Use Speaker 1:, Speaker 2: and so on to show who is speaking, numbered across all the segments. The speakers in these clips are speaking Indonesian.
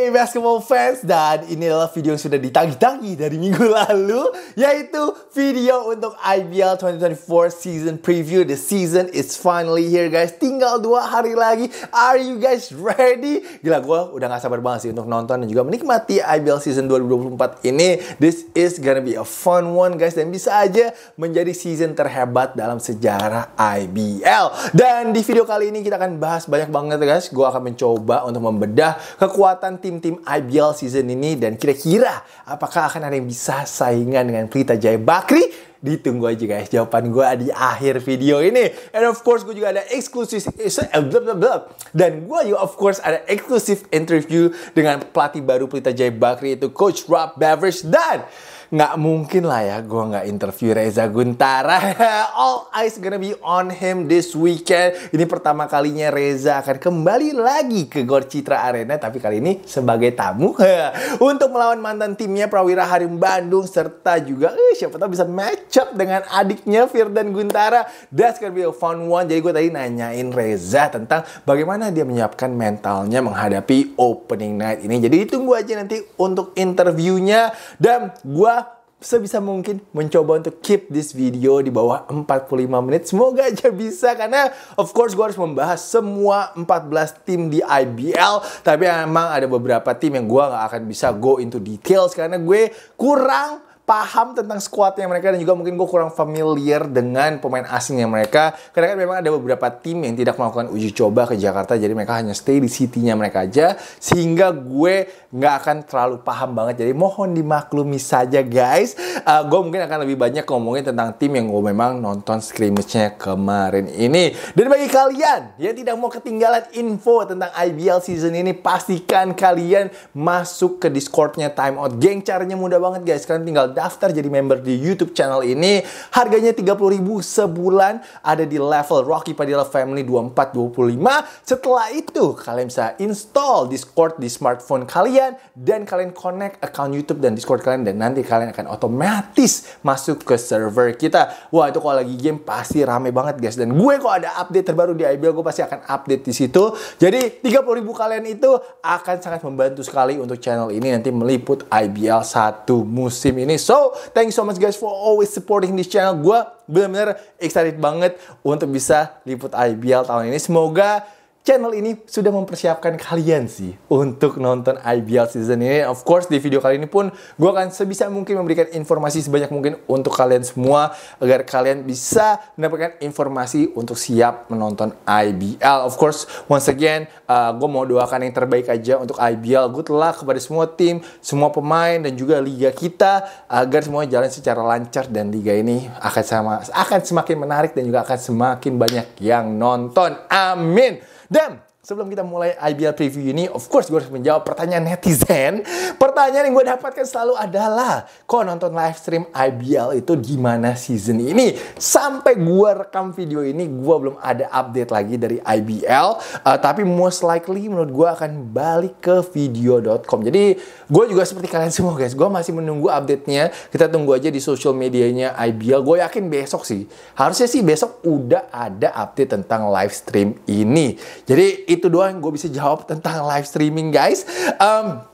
Speaker 1: Hey basketball fans dan ini adalah video yang sudah ditagi-tagi dari minggu lalu yaitu video untuk IBL 2024 season preview. The season is finally here guys. Tinggal dua hari lagi. Are you guys ready? Gila gue udah gak sabar banget sih untuk nonton dan juga menikmati IBL season 2024 ini. This is gonna be a fun one guys dan bisa aja menjadi season terhebat dalam sejarah IBL. Dan di video kali ini kita akan bahas banyak banget guys. Gue akan mencoba untuk membedah kekuatan tim-tim IBL season ini dan kira-kira apakah akan ada yang bisa saingan dengan Pelita Jaya Bakri? Ditunggu aja guys jawaban gue di akhir video ini. And of course gue juga ada eksklusif eh, eh, dan gue juga of course ada eksklusif interview dengan pelatih baru Pelita Jaya Bakri itu Coach Rob Beveridge dan nggak mungkin lah ya gue nggak interview Reza Guntara. All eyes gonna be on him this weekend. Ini pertama kalinya Reza akan kembali lagi ke Gor Citra Arena tapi kali ini sebagai tamu untuk melawan mantan timnya Prawira Harim Bandung serta juga eh, siapa tahu bisa match up dengan adiknya Firdan Guntara. That's gonna be a fun one. Jadi gue tadi nanyain Reza tentang bagaimana dia menyiapkan mentalnya menghadapi opening night ini. Jadi ditunggu aja nanti untuk interviewnya dan gue sebisa mungkin mencoba untuk keep this video di bawah 45 menit. Semoga aja bisa karena of course gue harus membahas semua 14 tim di IBL. Tapi emang ada beberapa tim yang gue gak akan bisa go into details karena gue kurang paham tentang squadnya mereka dan juga mungkin gue kurang familiar dengan pemain asingnya mereka karena kan memang ada beberapa tim yang tidak melakukan uji coba ke Jakarta jadi mereka hanya stay di city-nya mereka aja sehingga gue nggak akan terlalu paham banget jadi mohon dimaklumi saja guys uh, eh, gue mungkin akan lebih banyak ngomongin tentang tim yang gue memang nonton scrimmage-nya kemarin ini dan bagi kalian yang tidak mau ketinggalan info tentang IBL season ini pastikan kalian masuk ke Discordnya Time Out geng caranya mudah banget guys kalian tinggal daftar jadi member di YouTube channel ini. Harganya 30.000 sebulan ada di level Rocky Padilla Family 2425. Setelah itu kalian bisa install Discord di smartphone kalian dan kalian connect account YouTube dan Discord kalian dan nanti kalian akan otomatis masuk ke server kita. Wah, itu kalau lagi game pasti rame banget guys dan gue kalau ada update terbaru di IBL gue pasti akan update di situ. Jadi 30.000 kalian itu akan sangat membantu sekali untuk channel ini nanti meliput IBL satu musim ini. So, So, thank you so much guys for always supporting this channel. Gue benar-benar excited banget untuk bisa liput IBL tahun ini. Semoga channel ini sudah mempersiapkan kalian sih untuk nonton IBL season ini. Of course di video kali ini pun gue akan sebisa mungkin memberikan informasi sebanyak mungkin untuk kalian semua agar kalian bisa mendapatkan informasi untuk siap menonton IBL. Of course once again uh, gue mau doakan yang terbaik aja untuk IBL. Good luck kepada semua tim, semua pemain dan juga liga kita agar semua jalan secara lancar dan liga ini akan sama akan semakin menarik dan juga akan semakin banyak yang nonton. Amin. Them. sebelum kita mulai IBL preview ini, of course gue harus menjawab pertanyaan netizen. Pertanyaan yang gue dapatkan selalu adalah, kok nonton live stream IBL itu gimana season ini? Sampai gue rekam video ini, gue belum ada update lagi dari IBL. Uh, eh, tapi most likely menurut gue akan balik ke video.com. Jadi gue juga seperti kalian semua guys, gue masih menunggu update-nya. Kita tunggu aja di social medianya IBL. Gue yakin besok sih, harusnya sih besok udah ada update tentang live stream ini. Jadi itu itu doang yang gue bisa jawab tentang live streaming guys. Um,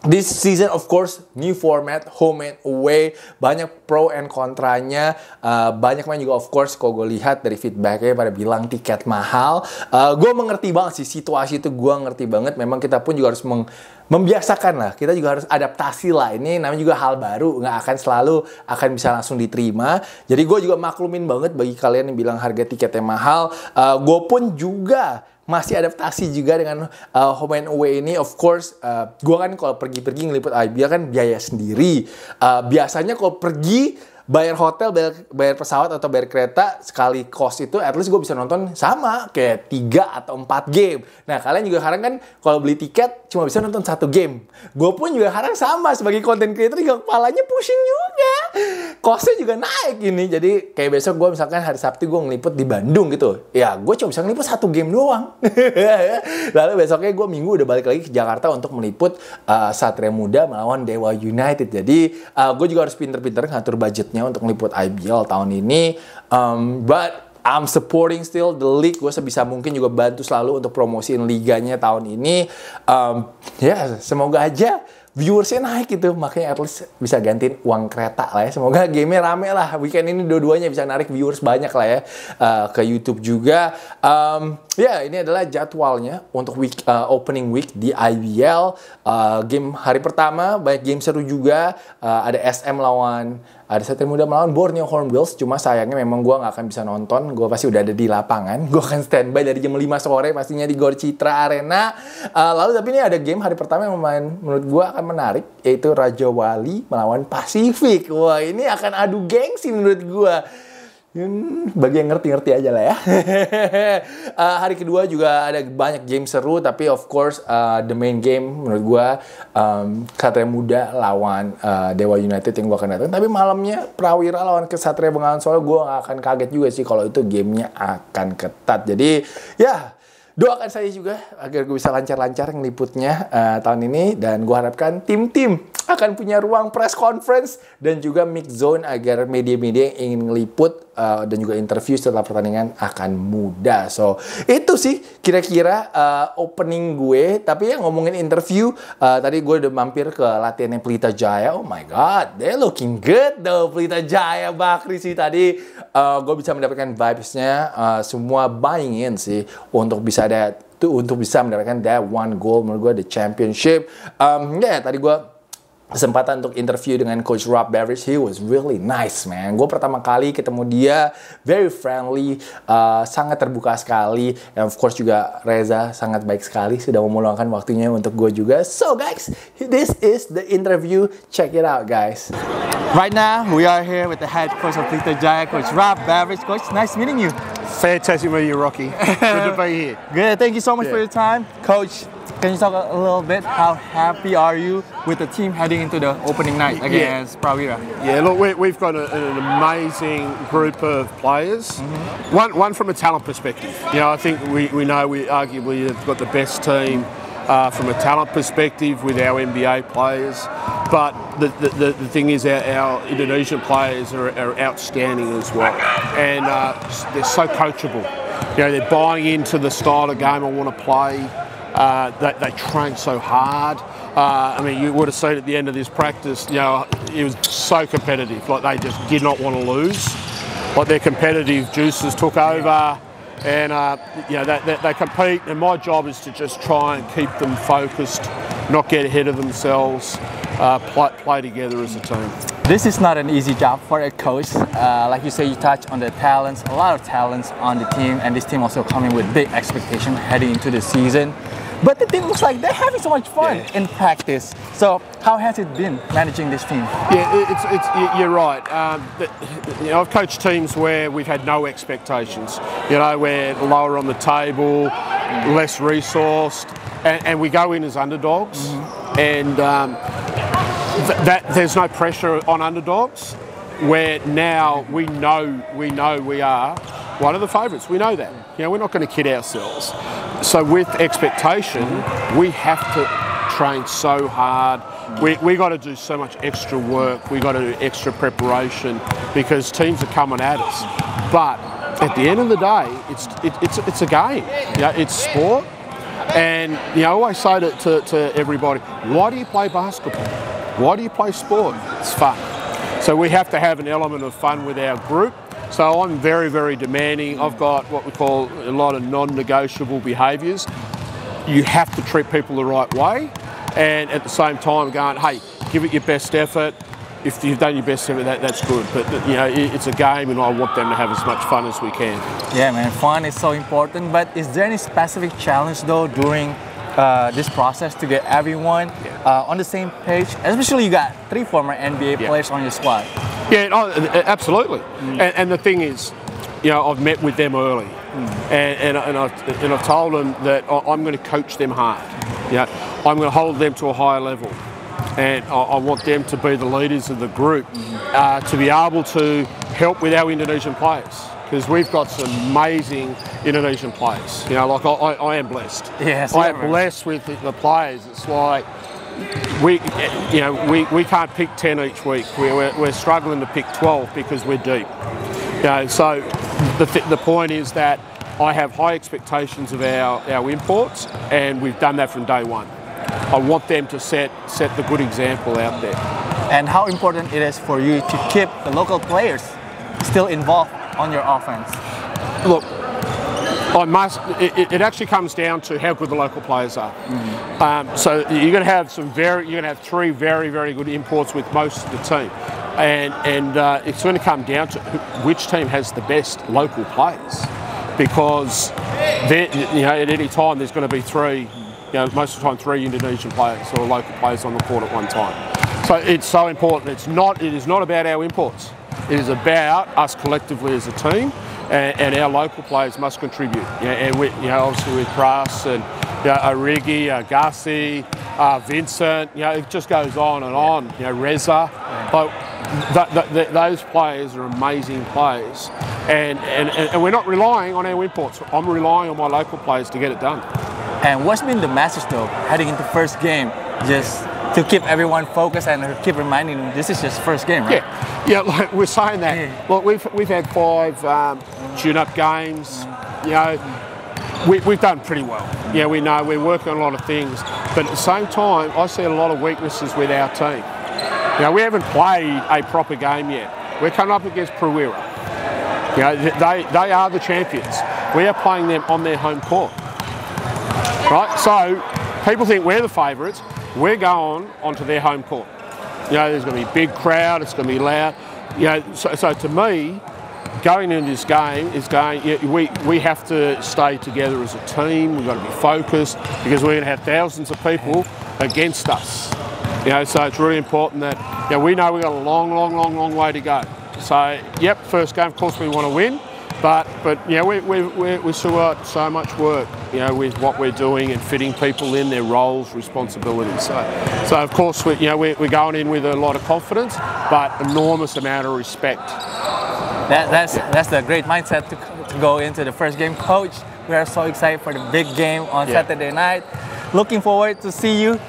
Speaker 1: This season of course new format home and away banyak pro and kontranya uh, banyak main juga of course kalau gue lihat dari feedbacknya pada bilang tiket mahal uh, gue mengerti banget sih situasi itu gue ngerti banget memang kita pun juga harus meng membiasakan lah kita juga harus adaptasi lah ini namanya juga hal baru nggak akan selalu akan bisa langsung diterima jadi gue juga maklumin banget bagi kalian yang bilang harga tiketnya mahal uh, gue pun juga masih adaptasi juga dengan uh, home and away ini. Of course, uh, gue kan kalau pergi-pergi ngeliput IBL kan biaya sendiri. Uh, biasanya kalau pergi bayar hotel, bayar, bayar pesawat atau bayar kereta sekali cost itu at least gue bisa nonton sama kayak tiga atau empat game. Nah kalian juga sekarang kan kalau beli tiket cuma bisa nonton satu game. Gue pun juga sekarang sama sebagai content creator juga kepalanya pusing juga. Costnya juga naik ini. Jadi kayak besok gue misalkan hari Sabtu gue ngeliput di Bandung gitu. Ya gue cuma bisa ngeliput satu game doang. Lalu besoknya gue minggu udah balik lagi ke Jakarta untuk meliput uh, Satria Muda melawan Dewa United. Jadi uh, eh, gue juga harus pinter-pinter ngatur budgetnya untuk meliput IBL tahun ini. Um, but I'm supporting still the league. Gue sebisa mungkin juga bantu selalu untuk promosiin liganya tahun ini. Um, ya, yeah, semoga aja viewersnya naik gitu. Makanya at least bisa gantiin uang kereta lah ya. Semoga gamenya rame lah. Weekend ini dua-duanya bisa narik viewers banyak lah ya. Uh, ke Youtube juga. Um, ya, yeah, ini adalah jadwalnya untuk week, uh, opening week di IBL. Uh, game hari pertama, banyak game seru juga. Uh, ada SM lawan ada Satria Muda melawan Borneo Hornbills cuma sayangnya memang gue nggak akan bisa nonton gue pasti udah ada di lapangan gue akan standby dari jam 5 sore pastinya di Gor Citra Arena uh, lalu tapi ini ada game hari pertama yang main, menurut gue akan menarik yaitu Raja Wali melawan Pasifik wah ini akan adu gengsi menurut gue Hmm, bagi yang ngerti-ngerti aja lah ya. uh, hari kedua juga ada banyak game seru, tapi of course uh, the main game menurut gua um, Satria Muda lawan uh, Dewa United yang gua akan datang. Tapi malamnya Prawira lawan Kesatria Bengawan Solo gua gak akan kaget juga sih kalau itu gamenya akan ketat. Jadi ya doakan saya juga agar gue bisa lancar-lancar ngeliputnya uh, tahun ini dan gue harapkan tim-tim akan punya ruang press conference dan juga mix zone agar media-media yang ingin ngeliput uh, dan juga interview setelah pertandingan akan mudah. So itu sih kira-kira uh, opening gue. Tapi yang ngomongin interview uh, tadi gue udah mampir ke latihannya Pelita Jaya. Oh my god, they looking good though Pelita Jaya Bakri sih tadi. Uh, gue bisa mendapatkan vibesnya uh, semua buying in sih untuk bisa bisa ada tuh untuk bisa mendapatkan that one goal menurut gue the championship um, ya yeah, tadi gue kesempatan untuk interview dengan Coach Rob Beveridge, he was really nice man. Gue pertama kali ketemu dia, very friendly, uh, sangat terbuka sekali. And of course juga Reza sangat baik sekali, sudah memulangkan waktunya untuk gue juga. So guys, this is the interview. Check it out guys. Right now, we are here with the head coach of Peter Jaya, Coach Rob Beveridge. Coach, nice meeting you.
Speaker 2: Fantastic meeting you, Rocky. Good
Speaker 1: to be here. Good, thank you so much yeah. for your time. Coach, can you talk a little bit? How happy are you with the team heading into the opening night against yeah.
Speaker 2: Yeah, look, we, have got a, an amazing group of players. Mm -hmm. One, one from a talent perspective. You know, I think we, we know we arguably have got the best team uh, from a talent perspective with our NBA players. But the, the, the thing is, our, our Indonesian players are, are, outstanding as well. And uh, they're so coachable. You know, they're buying into the style of game I want to play. Uh, they, they train so hard. Uh, I mean, you would have seen at the end of this practice, you know, it was so competitive. Like they just did not want to lose. Like their competitive juices took over, and uh, you know they, they, they, compete. And my job is to just try and keep them focused, not get ahead of themselves, uh, play, play together as a team.
Speaker 3: This is not an easy
Speaker 1: job for a coach. Uh, like you say, you touch on the talents, a lot of talents on the team, and this team also coming with big expectation heading into the season. But the team looks like they're having so much fun yeah.
Speaker 2: in practice. So how has it been managing this team? Yeah, it's, it's, you're right. Um, you know, I've coached teams where we've had no expectations. You know, we're lower on the table, mm. less resourced, and, and we go in as underdogs. Mm-hmm. And um, th- that there's no pressure on underdogs. Where now we know we know we are one of the favourites. We know that. You know, we're not going to kid ourselves. So with expectation, we have to train so hard. We we got to do so much extra work. We got to do extra preparation because teams are coming at us. But at the end of the day, it's it, it's it's a game. Yeah, it's sport. And you know, I always say to, to, to everybody, why do you play basketball? Why do you play sport? It's fun. So we have to have an element of fun with our group so I'm very, very demanding. I've got what we call a lot of non negotiable behaviours. You have to treat people the right way, and at the same time, going, hey, give it your best effort. If you've done your best effort, that, that's good. But you know, it's a game, and I want them to have as much fun as we can.
Speaker 1: Yeah, man, fun is so important. But is there any specific challenge though during uh, this process to get everyone
Speaker 2: yeah. uh, on the same page? Especially you got three former NBA yeah. players on your squad. Yeah, oh, uh, uh, absolutely. Mm. And, and, the thing is, you know, I've met with them early, mm. and, and, and, I've, and I've told them that I'm going to coach them hard. Yeah, you know, I'm going to hold them to a higher level and I, want them to be the leaders of the group mm-hmm. uh, to be able to help with our Indonesian players because we've got some amazing Indonesian players. You know, like I, I, I am blessed. Yes, I am blessed with the players. It's like we, you know, we, we can't pick 10 each week. We're, we're, struggling to pick 12 because we're deep. You know, so the, the point is that I have high expectations of our, our imports, and we've done that from day one. I want them to set, set the good example out there. And how important it is for you to keep the local players still involved on your offense? Look, it, it, actually comes down to how good the local players are. Mm. Um, so you're going to have some very, you're going to have three very, very good imports with most of the team, and and uh, it's going to come down to which team has the best local players, because you know at any time there's going to be three, you know most of the time three Indonesian players or local players on the court at one time. So it's so important. It's not, it is not about our imports. It is about us collectively as a team, and, and our local players must contribute. You know, and we, you know, obviously with Prass and you know, Origi, uh, uh, Vincent, you know, it just goes on and on. You know, Reza, but those players are amazing players, and, and, and we're not relying on our imports. I'm relying on my local players to get it done. And what's been the message though, heading into first game, just to
Speaker 1: keep everyone focused and keep reminding them this is just first game, right? Yeah.
Speaker 2: Yeah, look, we're saying that. Yeah. Look, we've, we've had five um, tune-up games. You know, we, we've done pretty well. Yeah, we know we're working on a lot of things, but at the same time, I see a lot of weaknesses with our team. Now we haven't played a proper game yet. We're coming up against Pruera. You know, they, they are the champions. We are playing them on their home court. Right? So people think we're the favourites. We're going onto their home court. You know, there's going to be a big crowd, it's going to be loud. You know, so, so to me, going into this game is going, you know, we, we have to stay together as a team, we've got to be focused because we're going to have thousands of people against us. You know, so it's really important that you know, we know we've got a long, long, long, long way to go. So, yep, first game, of course, we want to win. But, but yeah, we, we, we, we still got so much work, you know, with what we're doing and fitting people in their roles, responsibilities. So, so of course, we, you know, we, we're going in with a lot of confidence, but enormous amount of respect. That, that's, yeah. that's the great mindset to, to go into the first game. Coach,
Speaker 1: we are so excited for the big game on yeah. Saturday night. Looking forward to see you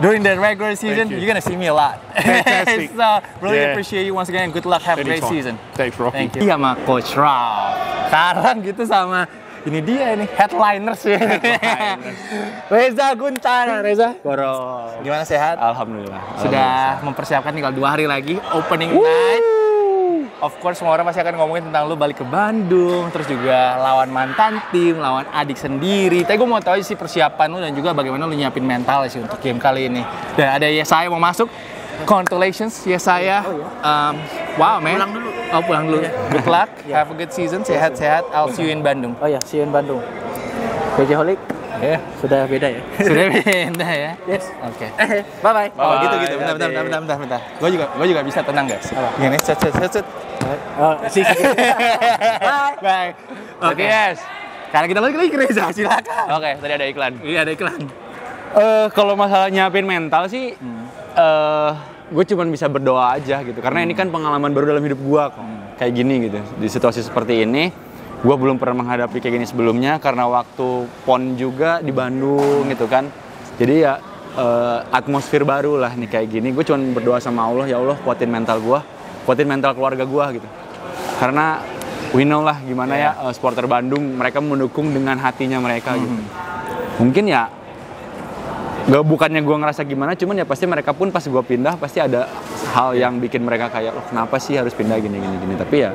Speaker 1: during the regular season, you. you're gonna see me a lot. Fantastic.
Speaker 3: so really yeah. appreciate you once again. Good luck. Have a great season. Thanks, Rocky. Thank you. Iya Sama Coach Rao.
Speaker 1: Sekarang gitu sama ini dia ini headliners ya. Reza Guntara, Reza.
Speaker 3: Goro. Gimana sehat? Alhamdulillah. Sudah Alhamdulillah. mempersiapkan tinggal dua hari lagi opening Woo. night
Speaker 1: of course semua orang pasti akan ngomongin tentang lu balik ke Bandung, terus juga lawan mantan tim, lawan adik sendiri. Tapi gue mau tahu sih persiapan lu dan juga bagaimana lu nyiapin mental sih untuk game kali ini. Dan ada ya saya mau masuk. Congratulations, ya saya. Oh, iya. Um, wow, man. Pulang dulu. Oh, pulang dulu. Iya. Good luck. Iya. Have a good season. Sehat-sehat. I'll see
Speaker 3: you in Bandung. Oh ya, see you in Bandung. BJ Holik ya. Sudah beda ya. Sudah
Speaker 1: beda ya. Yes. Oke. Okay.
Speaker 3: Eh, eh, bye bye. Oh bye gitu gitu. Bentar bentar bentar iya. bentar
Speaker 1: bentar. bentar. Gue juga gue juga bisa tenang guys.
Speaker 3: Gini set cut cut cut Oh, si, si. bye. Bye. Oke okay. yes Karena kita balik lagi ke Reza, silakan. Oke, okay, tadi ada iklan. Iya, ada iklan. Eh, uh, kalau masalah nyiapin mental sih, hmm. uh, eh, gue cuman bisa berdoa aja gitu. Karena hmm. ini kan pengalaman baru dalam hidup gue kok. Hmm. Kayak gini gitu, di situasi seperti ini gue belum pernah menghadapi kayak gini sebelumnya karena waktu pon juga di Bandung gitu kan jadi ya uh, atmosfer baru lah nih kayak gini gue cuma berdoa sama Allah ya Allah kuatin mental gue kuatin mental keluarga gue gitu karena we know lah gimana yeah. ya uh, supporter Bandung mereka mendukung dengan hatinya mereka mm -hmm. gitu mungkin ya gak bukannya gue ngerasa gimana cuman ya pasti mereka pun pas gue pindah pasti ada hal yang bikin mereka kayak oh, kenapa sih harus pindah gini gini gini tapi ya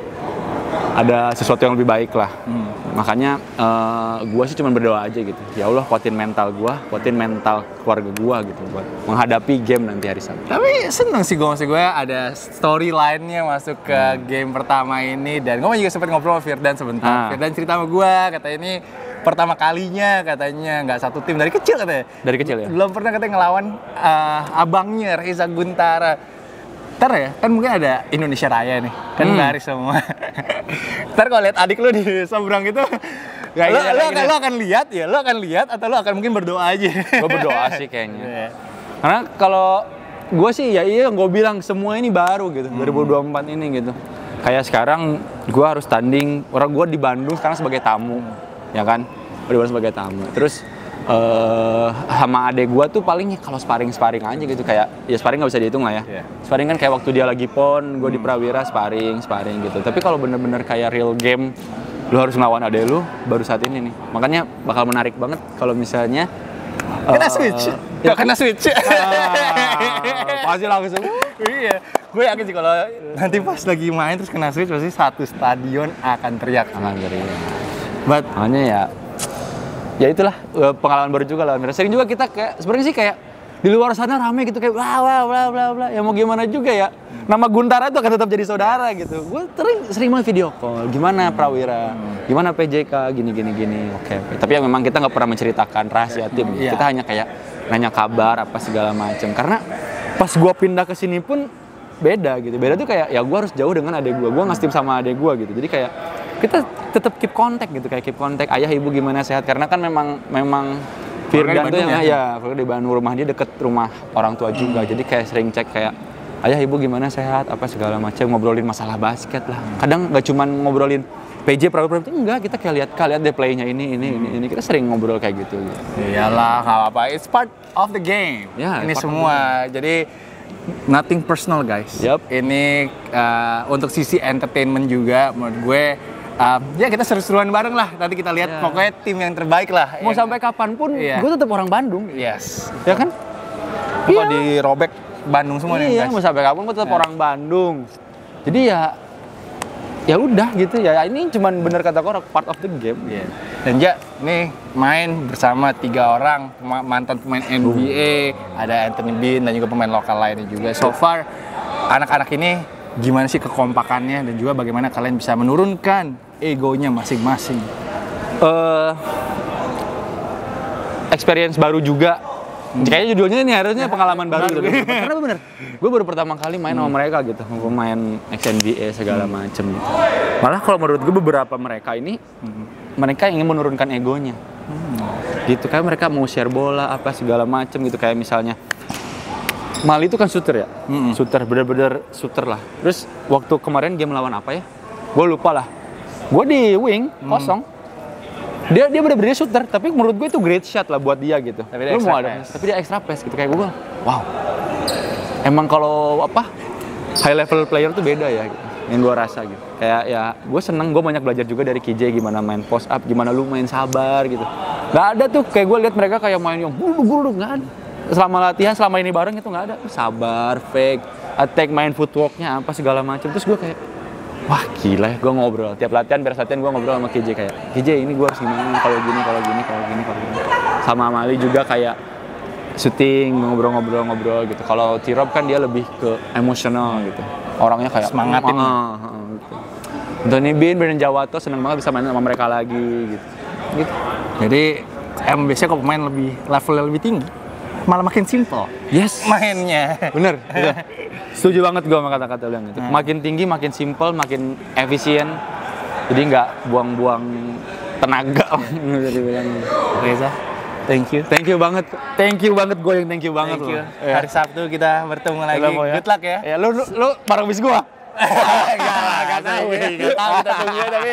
Speaker 3: ada sesuatu yang lebih baik lah. Hmm. Makanya uh, eh, gue sih cuma berdoa aja gitu. Ya Allah kuatin mental gue, kuatin mental keluarga gue gitu buat menghadapi game nanti hari Sabtu.
Speaker 1: Tapi seneng sih gue masih gue ada storyline-nya masuk ke hmm. game pertama ini dan gue juga sempat ngobrol sama Firdan sebentar. Ah. Firdan cerita sama gue kata ini pertama kalinya katanya nggak satu tim dari kecil katanya. Dari kecil ya. Belum pernah katanya ngelawan uh, abangnya Reza Guntara ntar ya kan mungkin ada Indonesia Raya nih
Speaker 3: kan hmm. baris semua ntar kalau lihat adik lu di seberang itu Gak lo, lo, akan, lo akan lihat ya, lo akan lihat atau lo akan mungkin berdoa aja. gue berdoa sih kayaknya. Yeah. Karena kalau gue sih ya iya gue bilang semua ini baru gitu, hmm. 2024 ini gitu. Kayak sekarang gue harus tanding, orang gue di Bandung sekarang sebagai tamu, ya kan? berdua di Bandung sebagai tamu. Terus uh, sama adek gue tuh paling kalau sparring sparring aja gitu kayak ya sparring nggak bisa dihitung lah ya yeah. sparring kan kayak waktu dia lagi pon gue hmm. di prawira sparring sparring gitu tapi kalau bener-bener kayak real game lu harus ngelawan adek lu baru saat ini nih makanya bakal menarik banget kalau misalnya kena eh, switch ya, kena switch uh, pasti langsung iya gue yakin sih kalau nanti pas lagi main terus kena switch pasti satu stadion akan teriak akan teriak makanya ya ya itulah e, pengalaman baru juga lah Mira. Sering juga kita kayak sebenarnya sih kayak di luar sana rame gitu kayak wah wah bla bla bla ya mau gimana juga ya nama Guntara itu akan tetap jadi saudara gitu gue sering sering banget video call gimana hmm. Prawira hmm. gimana PJK gini gini gini oke okay, tapi ya memang kita nggak pernah menceritakan rahasia tim hmm, iya. kita hanya kayak nanya kabar apa segala macam karena pas gue pindah ke sini pun beda gitu beda tuh kayak ya gue harus jauh dengan adek gue gue ngasih tim sama adek gue gitu jadi kayak kita tetap keep kontak gitu kayak keep kontak ayah ibu gimana sehat karena kan memang memang Firdan tuh yang ya, ya kalau di Bandung rumah dia deket rumah orang tua juga hmm. jadi kayak sering cek kayak ayah ibu gimana sehat apa segala macam ngobrolin masalah basket lah kadang nggak cuma ngobrolin PJ problem itu enggak kita kayak lihat kalian deh playnya ini ini hmm. ini ini kita sering ngobrol kayak gitu, gitu. Iyalah nggak
Speaker 1: apa-apa. It's part of the game. Ya, ini semua. Jadi nothing
Speaker 3: personal guys.
Speaker 1: Yep. Ini uh, untuk sisi entertainment juga menurut gue um, ya kita seru-seruan bareng lah. Nanti kita lihat yeah. pokoknya tim yang terbaik lah. Mau ya. sampai
Speaker 3: kapanpun, yeah. gue tetap orang Bandung.
Speaker 1: Yes, ya kan? Kalau yeah.
Speaker 3: dirobek Bandung semua yeah, nih? Iya, guys. mau sampai kapan gue tetap yeah. orang Bandung. Jadi ya ya udah gitu ya, ya ini cuma bener kata korek part of the game yeah. dan ja nih main bersama tiga orang mantan pemain NBA ada
Speaker 1: Anthony Bean dan juga pemain lokal lainnya juga so far anak-anak ini gimana sih kekompakannya
Speaker 3: dan juga bagaimana kalian bisa menurunkan egonya masing-masing. Uh, experience baru juga. Hmm. Kayaknya judulnya ini harusnya pengalaman baru gitu. Karena bener, gue baru pertama kali main hmm. sama mereka gitu. Gue main XNBA segala hmm. macem gitu. Malah kalau menurut gue beberapa mereka ini, hmm. mereka ingin menurunkan egonya. Hmm. Gitu, kayak mereka mau share bola apa segala macem gitu. Kayak misalnya, Mali itu kan shooter ya, mm -hmm. shooter bener-bener shooter lah. Terus waktu kemarin game lawan apa ya? Gue lupa lah. Gue di wing mm. kosong. Dia dia bener-bener shooter, tapi menurut gue itu great shot lah buat dia gitu. Tapi dia Lu ada, pass. tapi dia extra pass gitu kayak gue. Wow. Emang kalau apa high level player tuh beda ya gitu. yang gue rasa gitu kayak ya gue seneng gue banyak belajar juga dari KJ gimana main post up gimana lu main sabar gitu Gak ada tuh kayak gue lihat mereka kayak main yang buru buru nggak ada selama latihan selama ini bareng itu nggak ada sabar fake attack main footworknya apa segala macam terus gue kayak wah gila ya gue ngobrol tiap latihan beres latihan gue ngobrol sama KJ kayak KJ ini gue harus gimana kalau gini kalau gini kalau gini kalau gini sama Mali juga kayak syuting ngobrol-ngobrol-ngobrol gitu kalau Tirob kan dia lebih ke emosional gitu orangnya kayak semangat ini ya. Doni gitu. Doni Bin, Brandon Jawato seneng banget bisa main sama mereka lagi gitu. gitu. Jadi MBC biasanya kok pemain lebih levelnya lebih tinggi, malah makin simpel, Yes. Mainnya. Bener. Gitu. Setuju banget gue sama kata-kata lu yang itu. Hmm. Makin tinggi, makin simpel, makin efisien. Jadi nggak buang-buang tenaga. Reza, thank you. Thank you banget. Thank you banget gue yang thank you banget. Thank you. Loh. Iya. Hari Sabtu kita bertemu lagi. Ya. Good luck ya. Ya lu lu, lu bareng bis gue. Enggak lah, enggak tahu. tahu kita tunggu tapi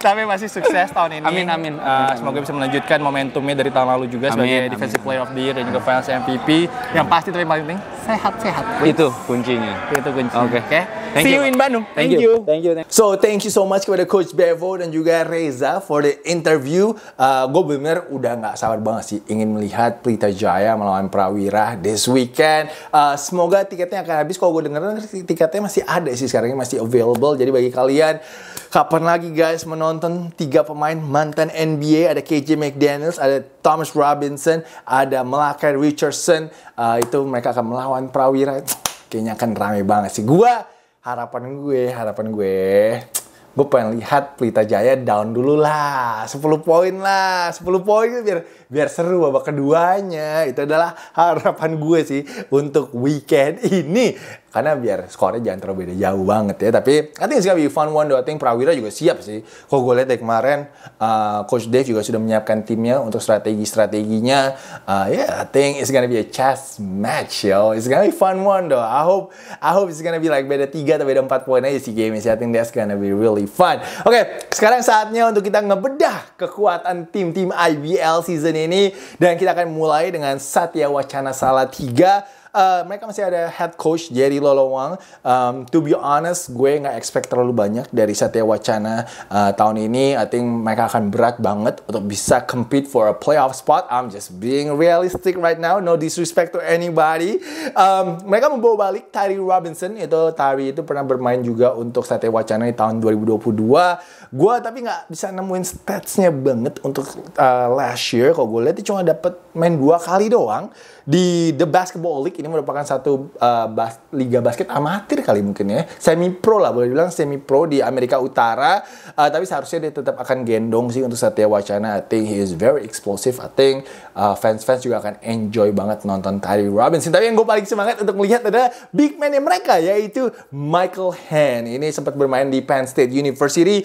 Speaker 3: tapi masih sukses tahun ini. Amin amin. Uh, semoga bisa melanjutkan momentumnya dari tahun lalu juga amin, sebagai defensive player of the year dan juga finals MVP. Yang pasti
Speaker 1: tapi paling penting sehat-sehat. Itu
Speaker 3: kuncinya. Itu kuncinya. Oke. Okay. Thank See you. in Bandung. Thank, thank you.
Speaker 1: Thank you. Thank you. So thank you so much kepada Coach Bevo dan juga Reza for the interview. Uh, eh, gue bener udah nggak sabar banget sih ingin melihat Pelita Jaya melawan Prawira this weekend. Uh, semoga tiketnya akan habis. Kalau gue denger tiketnya masih ada sih sekarang sekarang ini masih available. Jadi bagi kalian kapan lagi guys menonton tiga pemain mantan NBA ada KJ McDaniels, ada Thomas Robinson, ada Malakai Richardson. Uh, itu mereka akan melawan Prawira. Kayaknya akan rame banget sih. Gua harapan gue, harapan gue gue pengen lihat Pelita Jaya down dulu lah 10 poin lah 10 poin biar biar seru babak keduanya itu adalah harapan gue sih untuk weekend ini karena biar skornya jangan terlalu beda jauh banget ya tapi I think it's gonna be fun one though I think Prawira juga siap sih kalau gue lihat kemarin uh, Coach Dave juga sudah menyiapkan timnya untuk strategi-strateginya uh, yeah I think it's gonna be a chess match yo it's gonna be fun one though I hope I hope it's gonna be like beda 3 atau beda 4 poin aja sih game ini. I think that's gonna be really fun oke okay, sekarang saatnya untuk kita ngebedah kekuatan tim-tim IBL season ini dan kita akan mulai dengan Satya Wacana Salah Salatiga Eh, mereka masih ada head coach Jerry Lolowang. Um, to be honest, gue nggak expect terlalu banyak dari Satya Wacana uh, tahun ini. I think mereka akan berat banget untuk bisa compete for a playoff spot. I'm just being realistic right now. No disrespect to anybody. Um, mereka membawa balik Tari Robinson. Itu Tari itu pernah bermain juga untuk Satya Wacana di tahun 2022. Gue tapi nggak bisa nemuin statsnya banget untuk uh, last year. Kalau gue lihat cuma dapet main dua kali doang di The Basketball League ini merupakan satu uh, bas liga basket amatir kali mungkin ya semi pro lah boleh bilang semi pro di Amerika Utara uh, tapi seharusnya dia tetap akan gendong sih untuk Satya Wacana I think he is very explosive I think uh, fans-fans juga akan enjoy banget nonton tari Robinson tapi yang gue paling semangat untuk melihat adalah big man yang mereka yaitu Michael Hand ini sempat bermain di Penn State University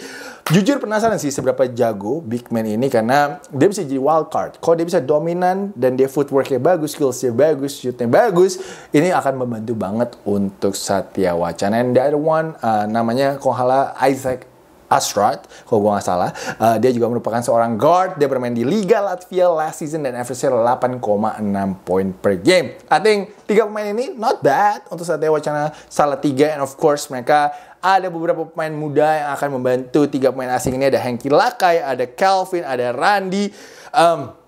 Speaker 1: jujur penasaran sih seberapa jago big man ini karena dia bisa jadi wild card kok dia bisa dominan dan dia footworknya bagus, skillsnya bagus, shootnya bagus, ini akan membantu banget untuk Satya Wacana. And the other one uh, namanya Kohala Isaac Astrad, kalau gue nggak salah. Uh, dia juga merupakan seorang guard. Dia bermain di Liga Latvia last season dan average 8,6 poin per game. I think tiga pemain ini not bad untuk Satya Wacana salah tiga. And of course mereka ada beberapa pemain muda yang akan membantu tiga pemain asing ini. Ada Hengki Lakai, ada Calvin, ada Randy. Um,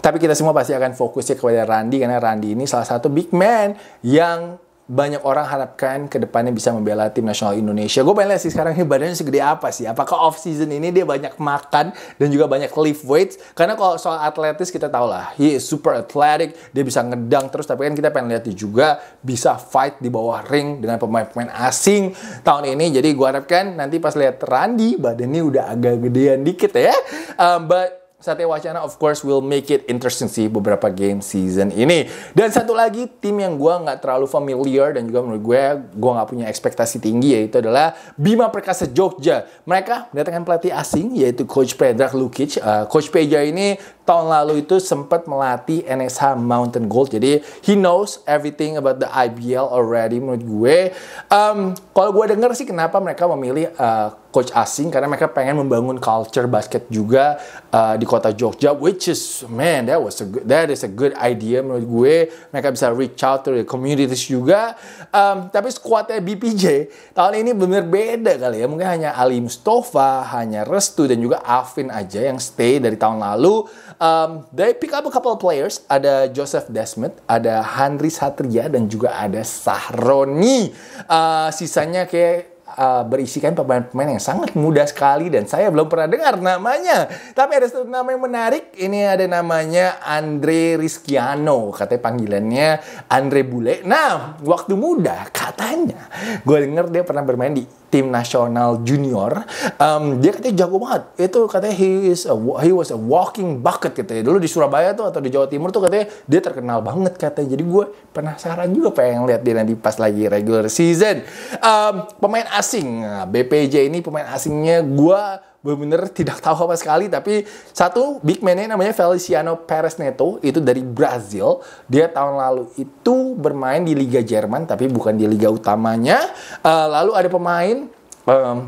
Speaker 1: tapi kita semua pasti akan fokusnya kepada Randy karena Randy ini salah satu big man yang banyak orang harapkan ke depannya bisa membela tim nasional Indonesia. Gue pengen lihat sih sekarang ini badannya segede apa sih? Apakah off season ini dia banyak makan dan juga banyak lift weights? Karena kalau soal atletis kita tau lah, he is super athletic, dia bisa ngedang terus. Tapi kan kita pengen lihat dia juga bisa fight di bawah ring dengan pemain-pemain asing tahun ini. Jadi gue harapkan nanti pas lihat Randy badannya udah agak gedean dikit ya. Um, but Satya Wacana of course will make it interesting sih beberapa game season ini. Dan satu lagi tim yang gue nggak terlalu familiar dan juga menurut gue gue nggak punya ekspektasi tinggi yaitu adalah Bima Perkasa Jogja. Mereka mendatangkan pelatih asing yaitu Coach Predrag Lukic. Uh, Coach Peja ini tahun lalu itu sempat melatih NSH Mountain Gold. Jadi he knows everything about the IBL already menurut gue. Um, Kalau gue denger sih kenapa mereka memilih uh, coach asing karena mereka pengen membangun culture basket juga uh, di kota Jogja which is man that was a good, that is a good idea menurut gue mereka bisa reach out to the communities juga um, tapi skuadnya BPJ tahun ini benar beda kali ya mungkin hanya Ali Mustafa hanya Restu dan juga Afin aja yang stay dari tahun lalu um, they pick up a couple of players ada Joseph Desmond, ada Henry Satria dan juga ada Sahroni uh, sisanya kayak uh, berisikan pemain-pemain yang sangat mudah sekali dan saya belum pernah dengar namanya. Tapi ada satu nama yang menarik, ini ada namanya Andre Rizkiano, katanya panggilannya Andre Bule. Nah, waktu muda katanya gue denger dia pernah bermain di tim nasional junior um, dia katanya jago banget itu katanya he is a, he was a walking bucket gitu ya. dulu di Surabaya tuh atau di Jawa Timur tuh katanya dia terkenal banget katanya jadi gue penasaran juga pengen lihat dia nanti pas lagi regular season um, pemain asing nah, BPJ ini pemain asingnya gue benar-benar tidak tahu apa sekali tapi satu big man namanya Feliciano Perez Neto itu dari Brazil dia tahun lalu itu bermain di Liga Jerman tapi bukan di Liga utamanya uh, lalu ada pemain um,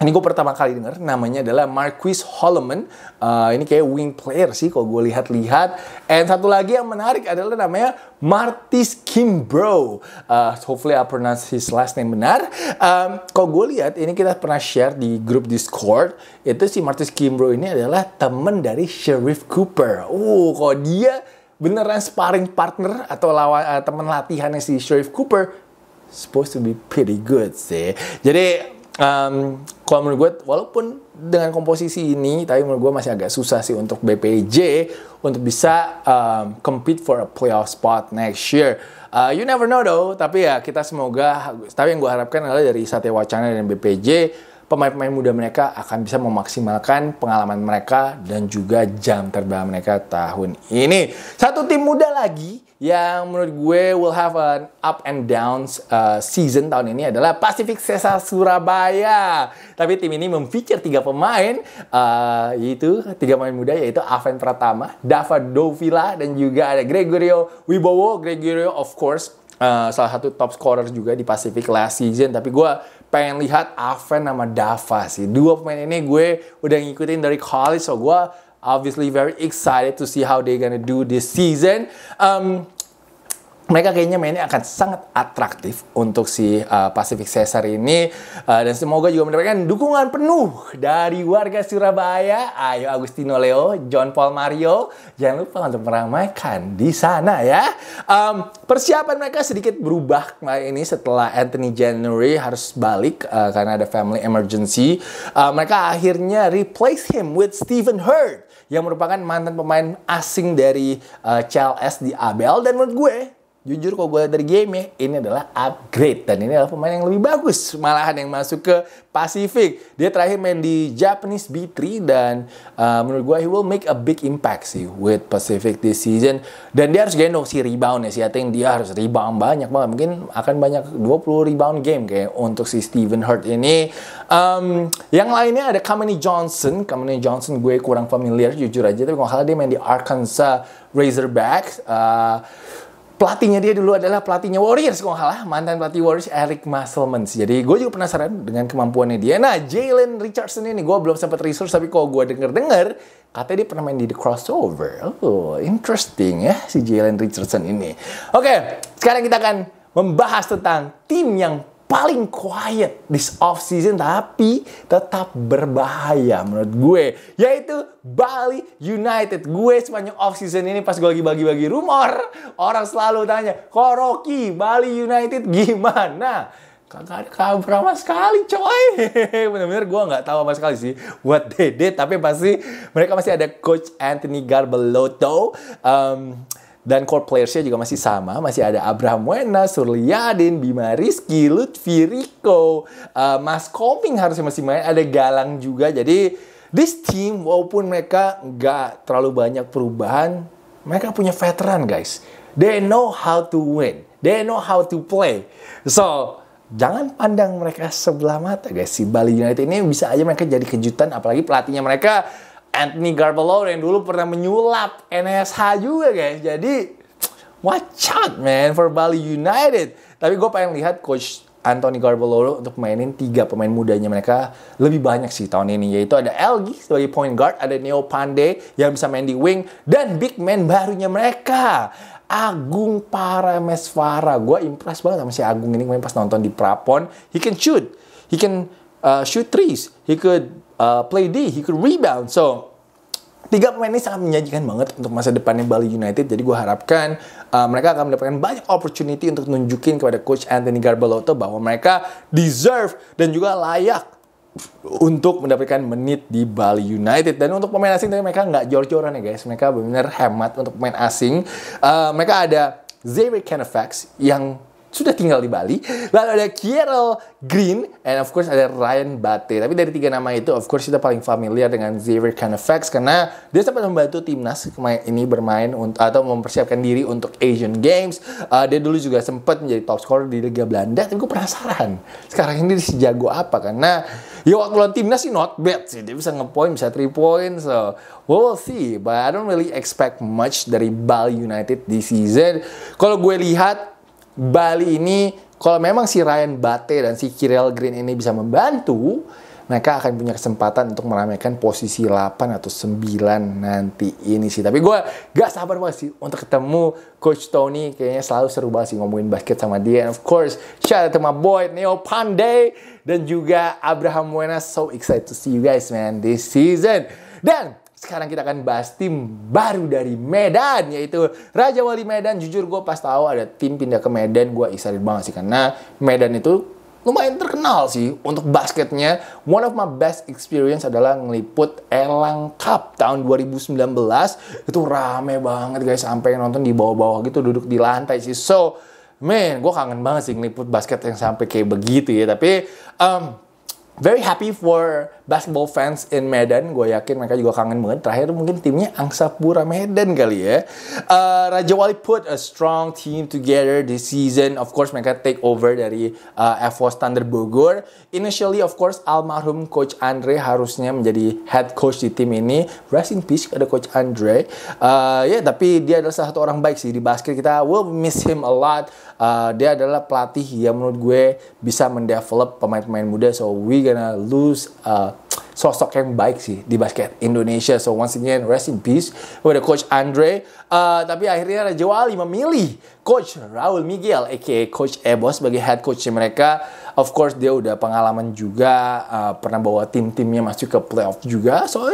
Speaker 1: ini gue pertama kali denger namanya adalah Marquis Holloman. Uh, ini kayak wing player sih kalau gue lihat-lihat. And satu lagi yang menarik adalah namanya Martis Kimbrough. Uh, hopefully I pronounce his last name benar. Um, kalau gue lihat ini kita pernah share di grup Discord. Itu si Martis Kimbrough ini adalah temen dari Sheriff Cooper. Uh, kalau dia beneran sparring partner atau lawan uh, eh, teman latihannya si Sheriff Cooper supposed to be pretty good sih. Jadi um, kalau menurut gue walaupun dengan komposisi ini tapi menurut gue masih agak susah sih untuk BPJ untuk bisa um, compete for a playoff spot next year. Uh, you never know though, tapi ya kita semoga tapi yang gue harapkan adalah dari Satya Wacana dan BPJ pemain-pemain muda mereka akan bisa memaksimalkan pengalaman mereka dan juga jam terbang mereka tahun ini. Satu tim muda lagi yang menurut gue will have an up and down uh, season tahun ini adalah Pacific Sesa Surabaya. Tapi tim ini memfeature tiga pemain, uh, yaitu tiga pemain muda yaitu Aven Pratama, Dava Dovila, dan juga ada Gregorio Wibowo. Gregorio of course uh, salah satu top scorer juga di Pacific last season. Tapi gue pengen lihat Aven sama Dava sih. Dua pemain ini gue udah ngikutin dari college, so gue obviously very excited to see how they gonna do this season. Um, mereka kayaknya mainnya akan sangat atraktif untuk si uh, Pacific Caesar ini uh, dan semoga juga mendapatkan dukungan penuh dari warga Surabaya. Ayo Agustino Leo, John Paul Mario, jangan lupa untuk meramaikan di sana ya. Um, persiapan mereka sedikit berubah kemarin ini setelah Anthony January harus balik uh, karena ada family emergency. Uh, mereka akhirnya replace him with Stephen Hurt yang merupakan mantan pemain asing dari uh, eh, CLS di Abel dan menurut gue jujur kalau gue dari game ya, ini adalah upgrade dan ini adalah pemain yang lebih bagus malahan yang masuk ke Pacific. Dia terakhir main di Japanese B3 dan uh, menurut gue he will make a big impact sih with Pacific this season dan dia harus gendong si rebound ya sih. I think dia harus rebound banyak banget. Mungkin akan banyak 20 rebound game kayak untuk si Steven Hurt ini. Um, yang lainnya ada Kamani Johnson. Kamani Johnson gue kurang familiar jujur aja tapi kalau dia main di Arkansas Razorbacks uh, pelatihnya dia dulu adalah pelatihnya Warriors kalau salah mantan pelatih Warriors Eric Musselman jadi gue juga penasaran dengan kemampuannya dia nah Jalen Richardson ini gue belum sempat research tapi kalau gue denger dengar katanya dia pernah main di The Crossover oh interesting ya si Jalen Richardson ini oke okay, sekarang kita akan membahas tentang tim yang paling quiet this off season tapi tetap berbahaya menurut gue yaitu Bali United gue sepanjang off season ini pas gue lagi bagi-bagi rumor orang selalu tanya Koroki Bali United gimana kagak ada kabar sama sekali coy bener-bener gue nggak tahu sama sekali sih buat dede tapi pasti mereka masih ada coach Anthony Garbelotto. um, dan core playersnya juga masih sama, masih ada Abraham Wena, Suryadin, Bima Rizky, Lutfi, Rico, uh, Mas Koming harusnya masih main, ada Galang juga. Jadi this team walaupun mereka nggak terlalu banyak perubahan, mereka punya veteran guys. They know how to win. They know how to play. So, jangan pandang mereka sebelah mata guys. Si Bali United ini bisa aja mereka jadi kejutan apalagi pelatihnya mereka Anthony Garbalore yang dulu pernah menyulap NSH juga guys. Jadi watch out man for Bali United. Tapi gue pengen lihat coach Anthony Garboloro untuk mainin tiga pemain mudanya mereka lebih banyak sih tahun ini yaitu ada Elgi sebagai point guard, ada Neo Pandey yang bisa main di wing dan big man barunya mereka Agung Paramesvara. Gue impress banget sama si Agung ini main pas nonton di Prapon. He can shoot, he can uh, shoot threes, he could uh, play D, he could rebound. So tiga pemain ini sangat menjanjikan banget untuk masa depannya Bali United. Jadi gue harapkan uh, mereka akan mendapatkan banyak opportunity untuk nunjukin kepada coach Anthony Garbalotto bahwa mereka deserve dan juga layak untuk mendapatkan menit di Bali United dan untuk pemain asing tadi mereka nggak jor-joran ya guys mereka benar hemat untuk pemain asing uh, mereka ada Xavier Canavax yang sudah tinggal di Bali. Lalu ada Kierel Green, and of course ada Ryan Bate. Tapi dari tiga nama itu, of course kita paling familiar dengan Xavier Canafex karena dia sempat membantu timnas ini bermain atau mempersiapkan diri untuk Asian Games. Uh, dia dulu juga sempat menjadi top scorer di Liga Belanda. Tapi gue penasaran, sekarang ini dia sejago apa? Karena ya waktu lawan timnas sih not bad sih. Dia bisa ngepoint, bisa three point. So we'll see. But I don't really expect much dari Bali United this season. Kalau gue lihat Bali ini kalau memang si Ryan Bate dan si Kirel Green ini bisa membantu, mereka akan punya kesempatan untuk meramaikan posisi 8 atau 9 nanti ini sih. Tapi gue gak sabar banget sih untuk ketemu Coach Tony. Kayaknya selalu seru banget sih ngomongin basket sama dia. And of course, shout out to my boy Neo Pandey dan juga Abraham Wena. So excited to see you guys man this season. Dan sekarang kita akan bahas tim baru dari Medan, yaitu Raja Wali Medan. Jujur gue pas tahu ada tim pindah ke Medan, gue excited banget sih. Karena Medan itu lumayan terkenal sih untuk basketnya. One of my best experience adalah ngeliput Elang Cup tahun 2019. Itu rame banget guys, sampai nonton di bawah-bawah gitu, duduk di lantai sih. So, man, gue kangen banget sih ngeliput basket yang sampai kayak begitu ya. Tapi, um, very happy for basketball fans in Medan. Gue yakin mereka juga kangen banget. Terakhir mungkin timnya Angsa Pura Medan kali ya. Uh, Raja Wali put a strong team together this season. Of course mereka take over dari uh, F4 Standard Bogor. Initially of course almarhum Coach Andre harusnya menjadi head coach di tim ini. Rest in peace ada Coach Andre. Uh, ya yeah, tapi dia adalah salah satu orang baik sih di basket kita. will miss him a lot uh, dia adalah pelatih yang menurut gue bisa mendevelop pemain-pemain muda. So we gonna lose uh, sosok yang baik sih di basket Indonesia. So once again rest in peace with the coach Andre. Uh, tapi akhirnya Raja Wali memilih coach Raul Miguel aka coach Ebo sebagai head coach mereka. Of course dia udah pengalaman juga uh, pernah bawa tim-timnya masuk ke playoff juga. So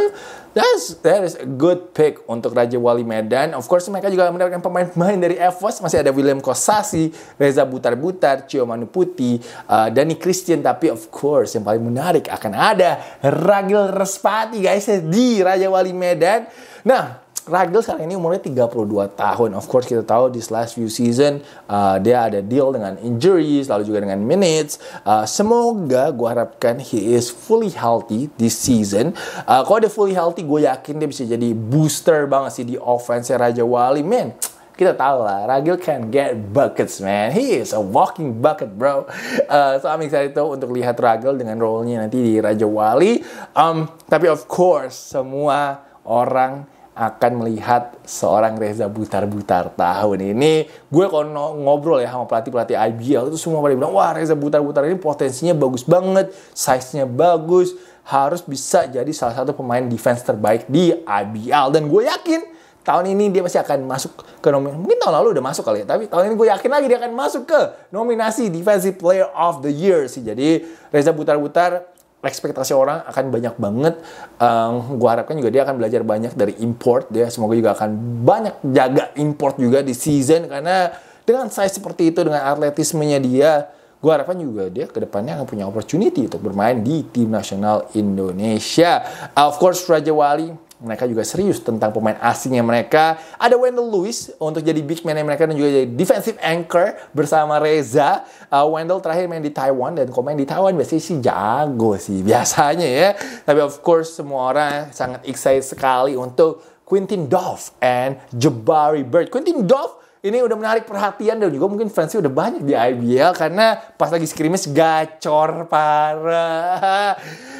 Speaker 1: That's, that is a good pick untuk Raja Wali Medan. Of course, mereka juga mendapatkan pemain-pemain dari Evos. Masih ada William Kosasi, Reza Butar-Butar, Cio Manuputi, uh, Dani Christian. Tapi of course, yang paling menarik akan ada Ragil Respati guys di Raja Wali Medan. Nah, Ragil sekarang ini umurnya 32 tahun. Of course kita tahu this last few season uh, dia ada deal dengan injuries, lalu juga dengan minutes. Uh, semoga gue harapkan he is fully healthy this season. Uh, kalau dia fully healthy, gue yakin dia bisa jadi booster banget sih di offense Raja Wali. Man, kita tahu lah Ragil can get buckets man he is a walking bucket bro uh, so I'm excited tuh untuk lihat Ragil dengan role-nya nanti di Raja Wali um, tapi of course semua orang akan melihat seorang Reza Butar-Butar tahun ini. Gue kalau ngobrol ya sama pelatih-pelatih IBL itu semua pada bilang, wah Reza Butar-Butar ini potensinya bagus banget, size-nya bagus, harus bisa jadi salah satu pemain defense terbaik di IBL. Dan gue yakin tahun ini dia pasti akan masuk ke nominasi. Mungkin tahun lalu udah masuk kali ya, tapi tahun ini gue yakin lagi dia akan masuk ke nominasi Defensive Player of the Year sih. Jadi Reza Butar-Butar ekspektasi orang akan banyak banget. Um, gue harapkan juga dia akan belajar banyak dari import dia. Semoga juga akan banyak jaga import juga di season karena dengan size seperti itu dengan atletismenya dia, gue harapkan juga dia kedepannya akan punya opportunity untuk bermain di tim nasional Indonesia. of course Raja Wali mereka juga serius tentang pemain asingnya mereka. Ada Wendell Lewis untuk jadi big man mereka dan juga jadi defensive anchor bersama Reza. Uh, Wendell terakhir main di Taiwan dan komen di Taiwan biasanya sih jago sih biasanya ya. Tapi of course semua orang sangat excited sekali untuk Quentin Dove and Jabari Bird. Quentin Dove ini udah menarik perhatian dan juga mungkin fansnya udah banyak di IBL karena pas lagi skrimis gacor parah.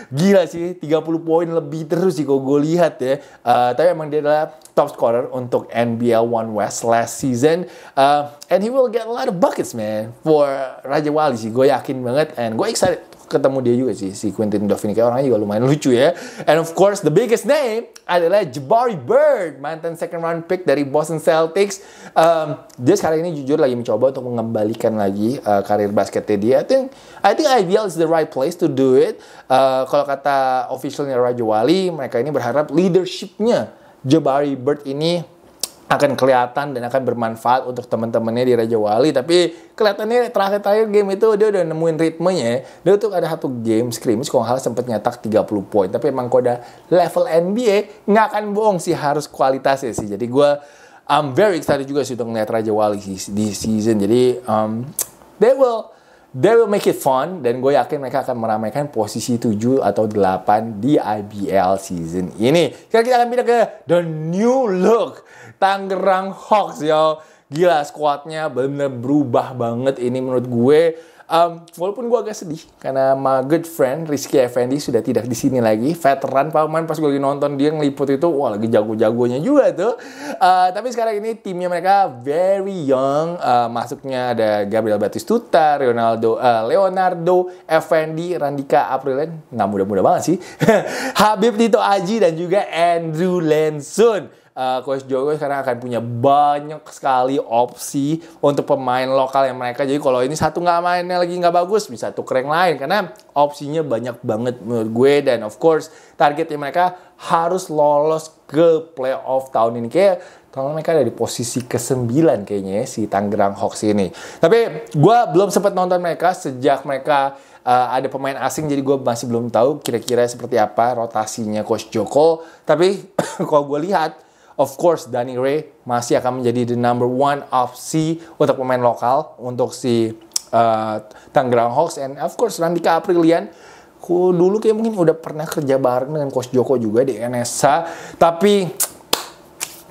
Speaker 1: Gila sih, 30 poin lebih terus sih kalau gue lihat ya. Uh, tapi emang dia adalah top scorer untuk NBL One West last season. Uh, and he will get a lot of buckets man for Raja Wali sih. Gue yakin banget and gue excited ketemu dia juga sih si Quentin Duffy ini kayak orangnya juga lumayan lucu ya. And of course the biggest name adalah Jabari Bird, mantan second round pick dari Boston Celtics. Um, dia sekarang ini jujur lagi mencoba untuk mengembalikan lagi uh, karir basketnya dia. I think I think IBL is the right place to do it. Uh, kalau kata officialnya Raja Wali, mereka ini berharap leadershipnya Jabari Bird ini akan kelihatan dan akan bermanfaat untuk teman-temannya di Raja Wali tapi kelihatannya terakhir-terakhir game itu dia udah nemuin ritmenya dia tuh ada satu game scrimmage kalau hal sempat nyetak 30 poin tapi emang ada level NBA nggak akan bohong sih harus kualitasnya sih jadi gue I'm very excited juga sih untuk melihat Raja Wali di season jadi um, they will they will make it fun dan gue yakin mereka akan meramaikan posisi 7 atau 8 di IBL season ini. Sekarang kita akan pindah ke the new look Tangerang Hawks yo. Gila squadnya benar-benar berubah banget ini menurut gue. Um, walaupun gue agak sedih karena my good friend Rizky Effendi sudah tidak di sini lagi. Veteran pemain pas gue lagi nonton dia ngeliput itu, wah lagi jago-jagonya juga tuh. Uh, tapi sekarang ini timnya mereka very young. Uh, masuknya ada Gabriel Batistuta, Ronaldo, uh, Leonardo, Effendi, Randika Aprilen, Nggak mudah muda banget sih. Habib Tito Aji dan juga Andrew Lensun uh, Coach Jogo sekarang akan punya banyak sekali opsi untuk pemain lokal yang mereka. Jadi kalau ini satu nggak mainnya lagi nggak bagus, bisa tuker yang lain. Karena opsinya banyak banget menurut gue. Dan of course, targetnya mereka harus lolos ke playoff tahun ini. Kayak kalau mereka ada di posisi ke-9 kayaknya ya, si Tangerang Hawks ini. Tapi gue belum sempat nonton mereka sejak mereka uh, ada pemain asing jadi gue masih belum tahu kira-kira seperti apa rotasinya coach Joko tapi kalau gue lihat Of course, Danny Ray masih akan menjadi the number one of C untuk pemain lokal untuk si uh, Tangerang Hawks. And of course, Randika Aprilian ku dulu kayak mungkin udah pernah kerja bareng dengan Coach Joko juga di NSA. Tapi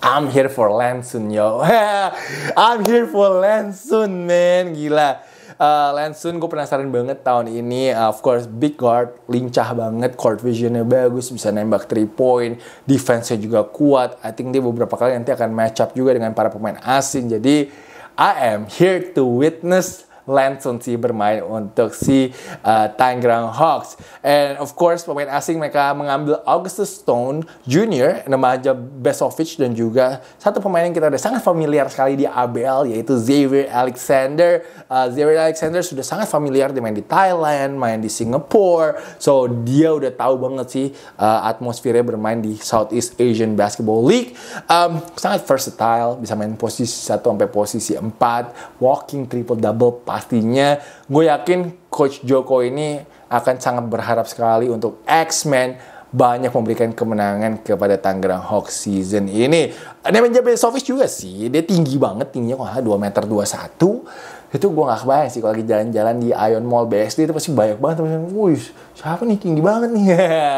Speaker 1: I'm here for Lansun, yo. I'm here for Lansun, man. Gila uh, eh, Lansun gue penasaran banget tahun ini. Uh, of course, big guard, lincah banget, court visionnya bagus, bisa nembak 3 point, defense-nya juga kuat. I think dia beberapa kali nanti akan match up juga dengan para pemain asing. Jadi, I am here to witness Lanson sih bermain untuk si uh, Tangerang Hawks. And of course pemain asing mereka mengambil Augustus Stone Jr, nama aja Besovic dan juga satu pemain yang kita udah sangat familiar sekali di ABL yaitu Xavier Alexander. Uh, Xavier Alexander sudah sangat familiar dia main di Thailand, main di Singapura. So dia udah tahu banget sih uh, atmosfernya bermain di Southeast Asian Basketball League. Um, sangat versatile, bisa main posisi satu sampai posisi empat, walking triple double pastinya gue yakin Coach Joko ini akan sangat berharap sekali untuk X-Men banyak memberikan kemenangan kepada Tangerang Hawks season ini. menjadi Sofis juga sih, dia tinggi banget tingginya ada 2 meter 21. Itu gue gak kebayang sih kalau lagi jalan-jalan di Ion Mall BSD itu pasti banyak banget teman Wih, siapa nih tinggi banget nih?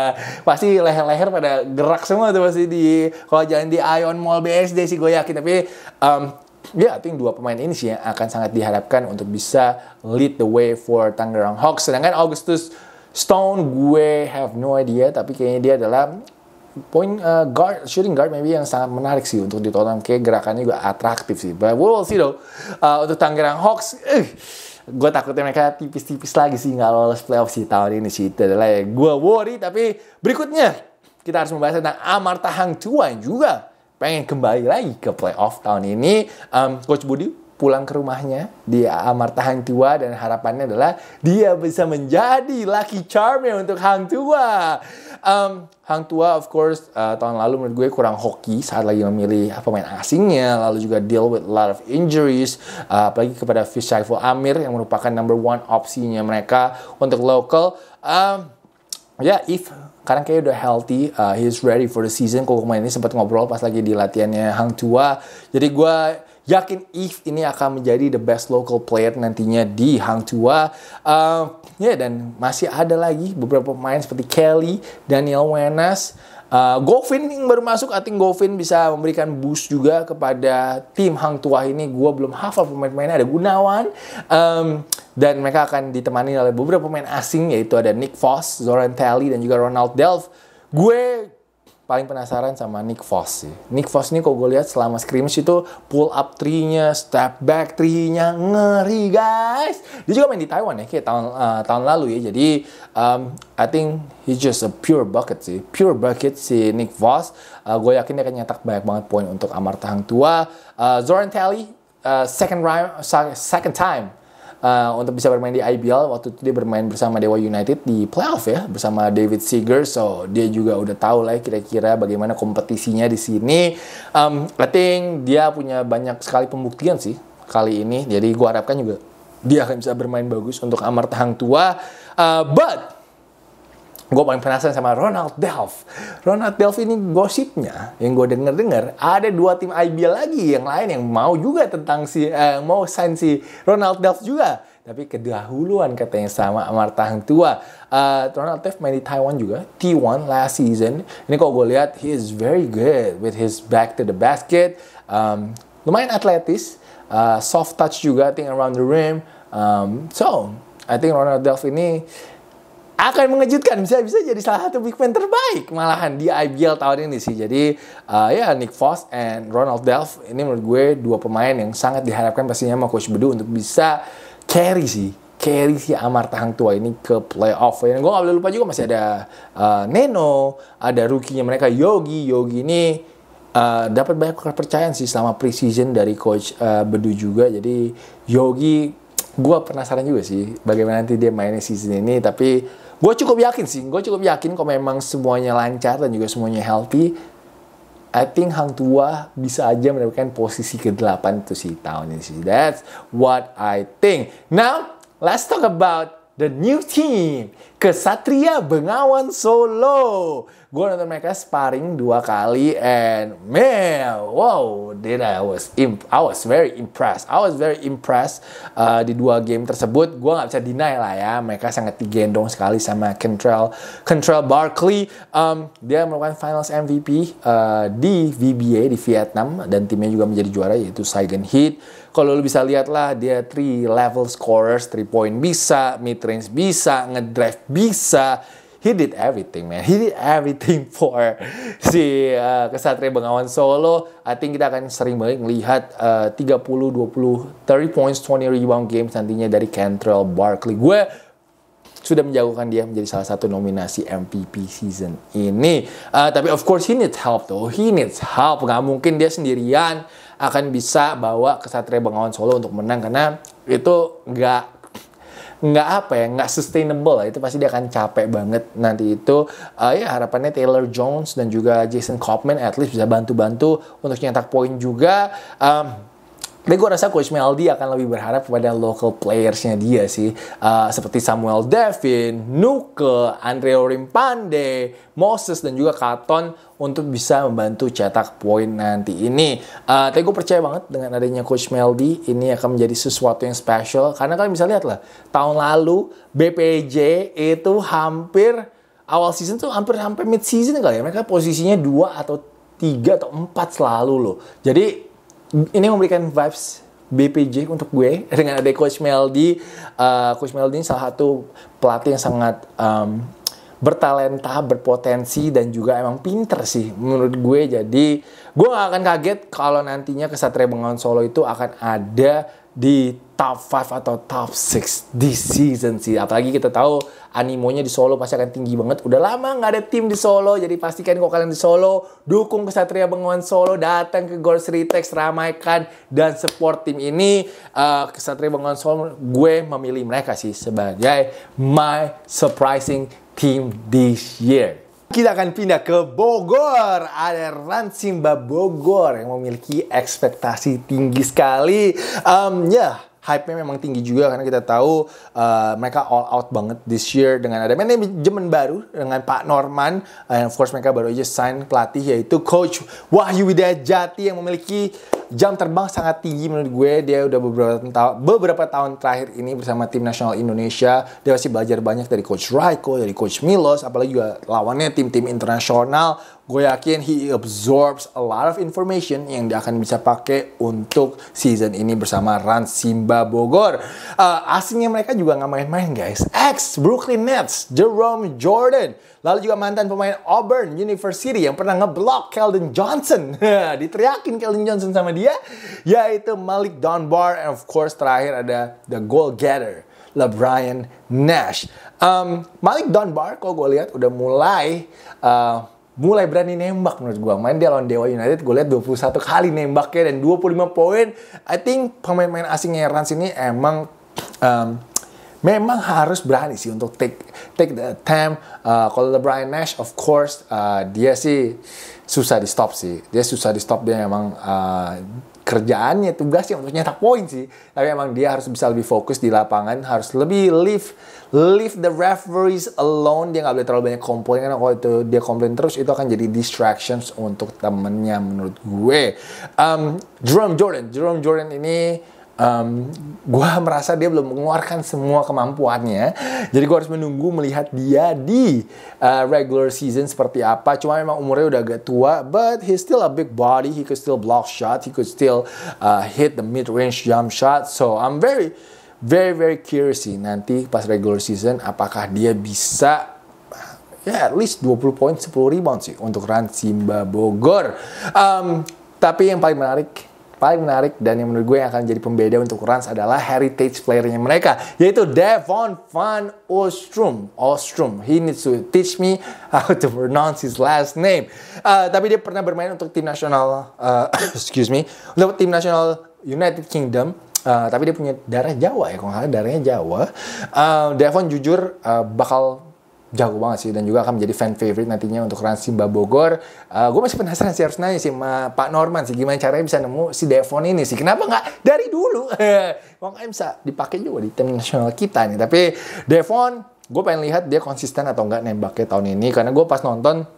Speaker 1: pasti leher-leher pada gerak semua tuh pasti di kalau jalan di Ion Mall BSD sih gue yakin. Tapi um, ya yeah, I think dua pemain ini sih yang akan sangat diharapkan untuk bisa lead the way for Tangerang Hawks. Sedangkan Augustus Stone gue have no idea tapi kayaknya dia adalah point uh, guard, shooting guard maybe yang sangat menarik sih untuk ditonton. Kayak gerakannya juga atraktif sih. But we'll see though. Uh, untuk Tangerang Hawks, uh, gue takutnya mereka tipis-tipis lagi sih nggak lolos playoff sih tahun ini sih. Itu adalah ya gue worry. Tapi berikutnya kita harus membahas tentang Amarta Hang Tuan juga pengen kembali lagi ke playoff tahun ini. Um, Coach Budi pulang ke rumahnya di Amarta Hang Tua dan harapannya adalah dia bisa menjadi lucky charm ya untuk Hang Tua. Um, Hang Tua of course uh, tahun lalu menurut gue kurang hoki saat lagi memilih eh, pemain asingnya lalu juga deal with a lot of injuries uh, apalagi kepada Fishaiful Amir yang merupakan number one opsinya mereka untuk local. Um, ya yeah, if karena kayaknya udah healthy, uh, he's ready for the season. Kalau kemarin ini sempat ngobrol pas lagi di latihannya Hang Tua. Jadi gue yakin If ini akan menjadi the best local player nantinya di Hang Tua. Uh, ya yeah, dan masih ada lagi beberapa pemain seperti Kelly, Daniel Wenas, Uh, Govin yang baru masuk, I think Govin bisa memberikan boost juga kepada tim Hang Tuah ini. Gue belum hafal pemain-pemainnya, ada Gunawan. Um, dan mereka akan ditemani oleh beberapa pemain asing, yaitu ada Nick Foss, Zoran Talley, dan juga Ronald Delve. Gue paling penasaran sama Nick Foss sih. Nick Foss ini kok gue lihat selama scrimmage itu pull up three-nya, step back three-nya ngeri guys. Dia juga main di Taiwan ya kayak tahun uh, tahun lalu ya. Jadi um, I think he's just a pure bucket sih. Pure bucket si Nick Foss. Uh, eh, gue yakin dia akan nyetak banyak banget poin untuk Amar Tahang Tua. Uh, Zoran Telly Uh, second, round, second time uh, untuk bisa bermain di IBL waktu itu dia bermain bersama Dewa United di playoff ya bersama David Seager so dia juga udah tahu lah ya kira-kira bagaimana kompetisinya di sini um, I think dia punya banyak sekali pembuktian sih kali ini jadi gua harapkan juga dia akan bisa bermain bagus untuk Amar Tahang Tua uh, eh, but gue paling penasaran sama Ronald Delph. Ronald Delph ini gosipnya yang gue denger-dengar ada dua tim IBL lagi yang lain yang mau juga tentang si eh, mau sign si Ronald Delph juga. Tapi kedahuluan katanya sama Marta Hang Tua. Uh, Ronald Delph main di Taiwan juga, T1 last season. Ini kalau gue lihat, he is very good with his back to the basket. Um, lumayan atletis, uh, soft touch juga, I think around the rim. Um, so, I think Ronald Delph ini akan mengejutkan bisa bisa jadi salah satu big man terbaik malahan di IBL tahun ini sih jadi uh, ya Nick Foss and Ronald Delph ini menurut gue dua pemain yang sangat diharapkan pastinya sama coach Bedu untuk bisa carry sih carry si Amar Tahang Tua ini ke playoff. Dan gue gak boleh lupa juga masih ada uh, Neno, ada rookie-nya mereka Yogi. Yogi ini uh, dapat banyak kepercayaan sih selama preseason dari coach uh, Bedu juga. Jadi Yogi gue penasaran juga sih bagaimana nanti dia mainnya season ini. Tapi gue cukup yakin sih gue cukup yakin kalau memang semuanya lancar dan juga semuanya healthy I think Hang Tua bisa aja mendapatkan posisi ke-8 itu sih tahun ini sih. That's what I think. Now, let's talk about the new team Kesatria Bengawan Solo. Gue nonton mereka sparring dua kali and man, wow, then I was imp I was very impressed. I was very impressed uh, di dua game tersebut. Gue nggak bisa deny lah ya, mereka sangat digendong sekali sama Kentrell Kentrell Barkley. Um, dia merupakan Finals MVP uh, di VBA di Vietnam dan timnya juga menjadi juara yaitu Saigon Heat kalau lu bisa lihat lah dia three level scorers, three point bisa, mid range bisa, ngedrive bisa. He did everything man. He did everything for si uh, Kesatria Bengawan Solo. I think kita akan sering banget melihat uh, 30 20 30 points 20 rebound games nantinya dari Cantrell Barkley. Gue sudah menjagokan dia menjadi salah satu nominasi MVP season ini. Uh, tapi of course he needs help though. He needs help. Gak mungkin dia sendirian akan bisa bawa ke satria Bengawan Solo untuk menang karena itu nggak nggak apa ya nggak sustainable itu pasti dia akan capek banget nanti itu uh, ya harapannya Taylor Jones dan juga Jason Kopman at least bisa bantu-bantu untuk nyetak poin juga um, tapi gue rasa Coach Meldi akan lebih berharap kepada local playersnya dia sih. Uh, seperti Samuel Devin, Nuke, Andre Rimpande, Moses, dan juga Katon untuk bisa membantu cetak poin nanti ini. Uh, tapi gue percaya banget dengan adanya Coach Meldi ini akan menjadi sesuatu yang special. karena kalian bisa lihat lah tahun lalu BPJ itu hampir awal season tuh hampir hampir mid season kali ya mereka posisinya dua atau tiga atau empat selalu loh. Jadi ini memberikan vibes BPJ untuk gue dengan ada Coach Meldi. Uh, Coach Meldi ini salah satu pelatih yang sangat um, bertalenta, berpotensi dan juga emang pinter sih menurut gue. Jadi gue gak akan kaget kalau nantinya Kesatria Bengawan Solo itu akan ada di top 5 atau top 6 di season sih. Apalagi kita tahu animonya di Solo pasti akan tinggi banget. Udah lama gak ada tim di Solo, jadi pastikan kalau kalian di Solo, dukung Kesatria Bengawan Solo, datang ke Gold Ritex, ramaikan dan support tim ini. Uh, Kesatria Bengawan Solo, gue memilih mereka sih sebagai my surprising team this year. Kita akan pindah ke Bogor. Ada Ran Simba Bogor yang memiliki ekspektasi tinggi sekali. Um, ya, yeah, hype-nya memang tinggi juga karena kita tahu uh, mereka all out banget this year dengan ada manajemen baru dengan Pak Norman uh, and of course mereka baru aja sign pelatih yaitu coach Wahyu Widajati yang memiliki jam terbang sangat tinggi menurut gue. Dia udah beberapa tahun beberapa tahun terakhir ini bersama tim nasional Indonesia. Dia masih belajar banyak dari coach Raiko, dari coach Milos, apalagi juga lawannya tim-tim internasional gue yakin he absorbs a lot of information yang dia akan bisa pakai untuk season ini bersama Ran Simba Bogor. Uh, eh, asingnya mereka juga nggak main-main guys. Ex Brooklyn Nets, Jerome Jordan, lalu juga mantan pemain Auburn University yang pernah ngeblok Keldon Johnson. Diteriakin Keldon Johnson sama dia, yaitu Malik Dunbar and of course terakhir ada the goal getter LeBron Nash. Um, Malik Dunbar kalau gue lihat udah mulai uh, mulai berani nembak menurut gue. Main dia lawan Dewa United, gue lihat 21 kali nembaknya dan 25 poin. I think pemain-pemain asingnya Rans ini emang um, memang harus berani sih untuk take take the time. Uh, kalau LeBron Nash, of course, uh, dia sih susah di stop sih. Dia susah di stop dia emang uh, kerjaannya tugasnya untuk nyetak poin sih. Tapi emang dia harus bisa lebih fokus di lapangan, harus lebih live leave the referees alone dia nggak boleh terlalu banyak komplain karena kalau itu dia komplain terus itu akan jadi distractions untuk temennya menurut gue um, Jerome Jordan Jerome Jordan ini um, gue merasa dia belum mengeluarkan semua kemampuannya jadi gue harus menunggu melihat dia di uh, regular season seperti apa cuma memang umurnya udah agak tua but he's still a big body he could still block shot he could still uh, hit the mid range jump shot so I'm very very very curious sih nanti pas regular season apakah dia bisa ya yeah, at least 20 poin 10 rebound sih untuk run Simba Bogor. Um, tapi yang paling menarik paling menarik dan yang menurut gue yang akan jadi pembeda untuk Rans adalah heritage playernya mereka yaitu Devon Van Ostrom. Ostrom, he needs to teach me how to pronounce his last name. Uh, tapi dia pernah bermain untuk tim nasional, uh, excuse me, untuk tim nasional United Kingdom Uh, tapi dia punya darah Jawa ya, kalau nggak salah darahnya Jawa. Uh, Devon jujur uh, bakal jago banget sih dan juga akan menjadi fan favorite nantinya untuk Rans Simba Bogor. Uh, gue masih penasaran sih harus nanya sih sama Pak Norman sih gimana caranya bisa nemu si Devon ini sih. Kenapa nggak dari dulu? Makanya bisa dipakai juga di tim nasional kita nih. Tapi Devon gue pengen lihat dia konsisten atau nggak nembaknya tahun ini karena gue pas nonton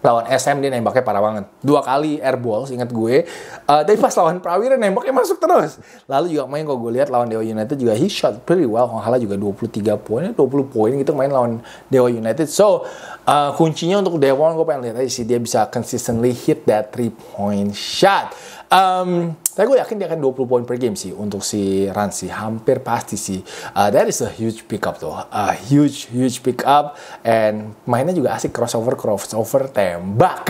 Speaker 1: lawan SM dia nembaknya parah banget dua kali air balls ingat gue uh, eh, dari pas lawan Prawira nembaknya masuk terus lalu juga main kalau gue lihat lawan Dewa United juga he shot pretty well hala juga 23 poin 20 poin gitu main lawan Dewa United so uh, kuncinya untuk Dewa gue pengen lihat aja sih dia bisa consistently hit that three point shot Um, tapi gue yakin dia akan 20 poin per game sih untuk si Rans sih, hampir pasti sih. Uh, that is a huge pickup tuh, a huge huge pickup and mainnya juga asik crossover crossover tembak.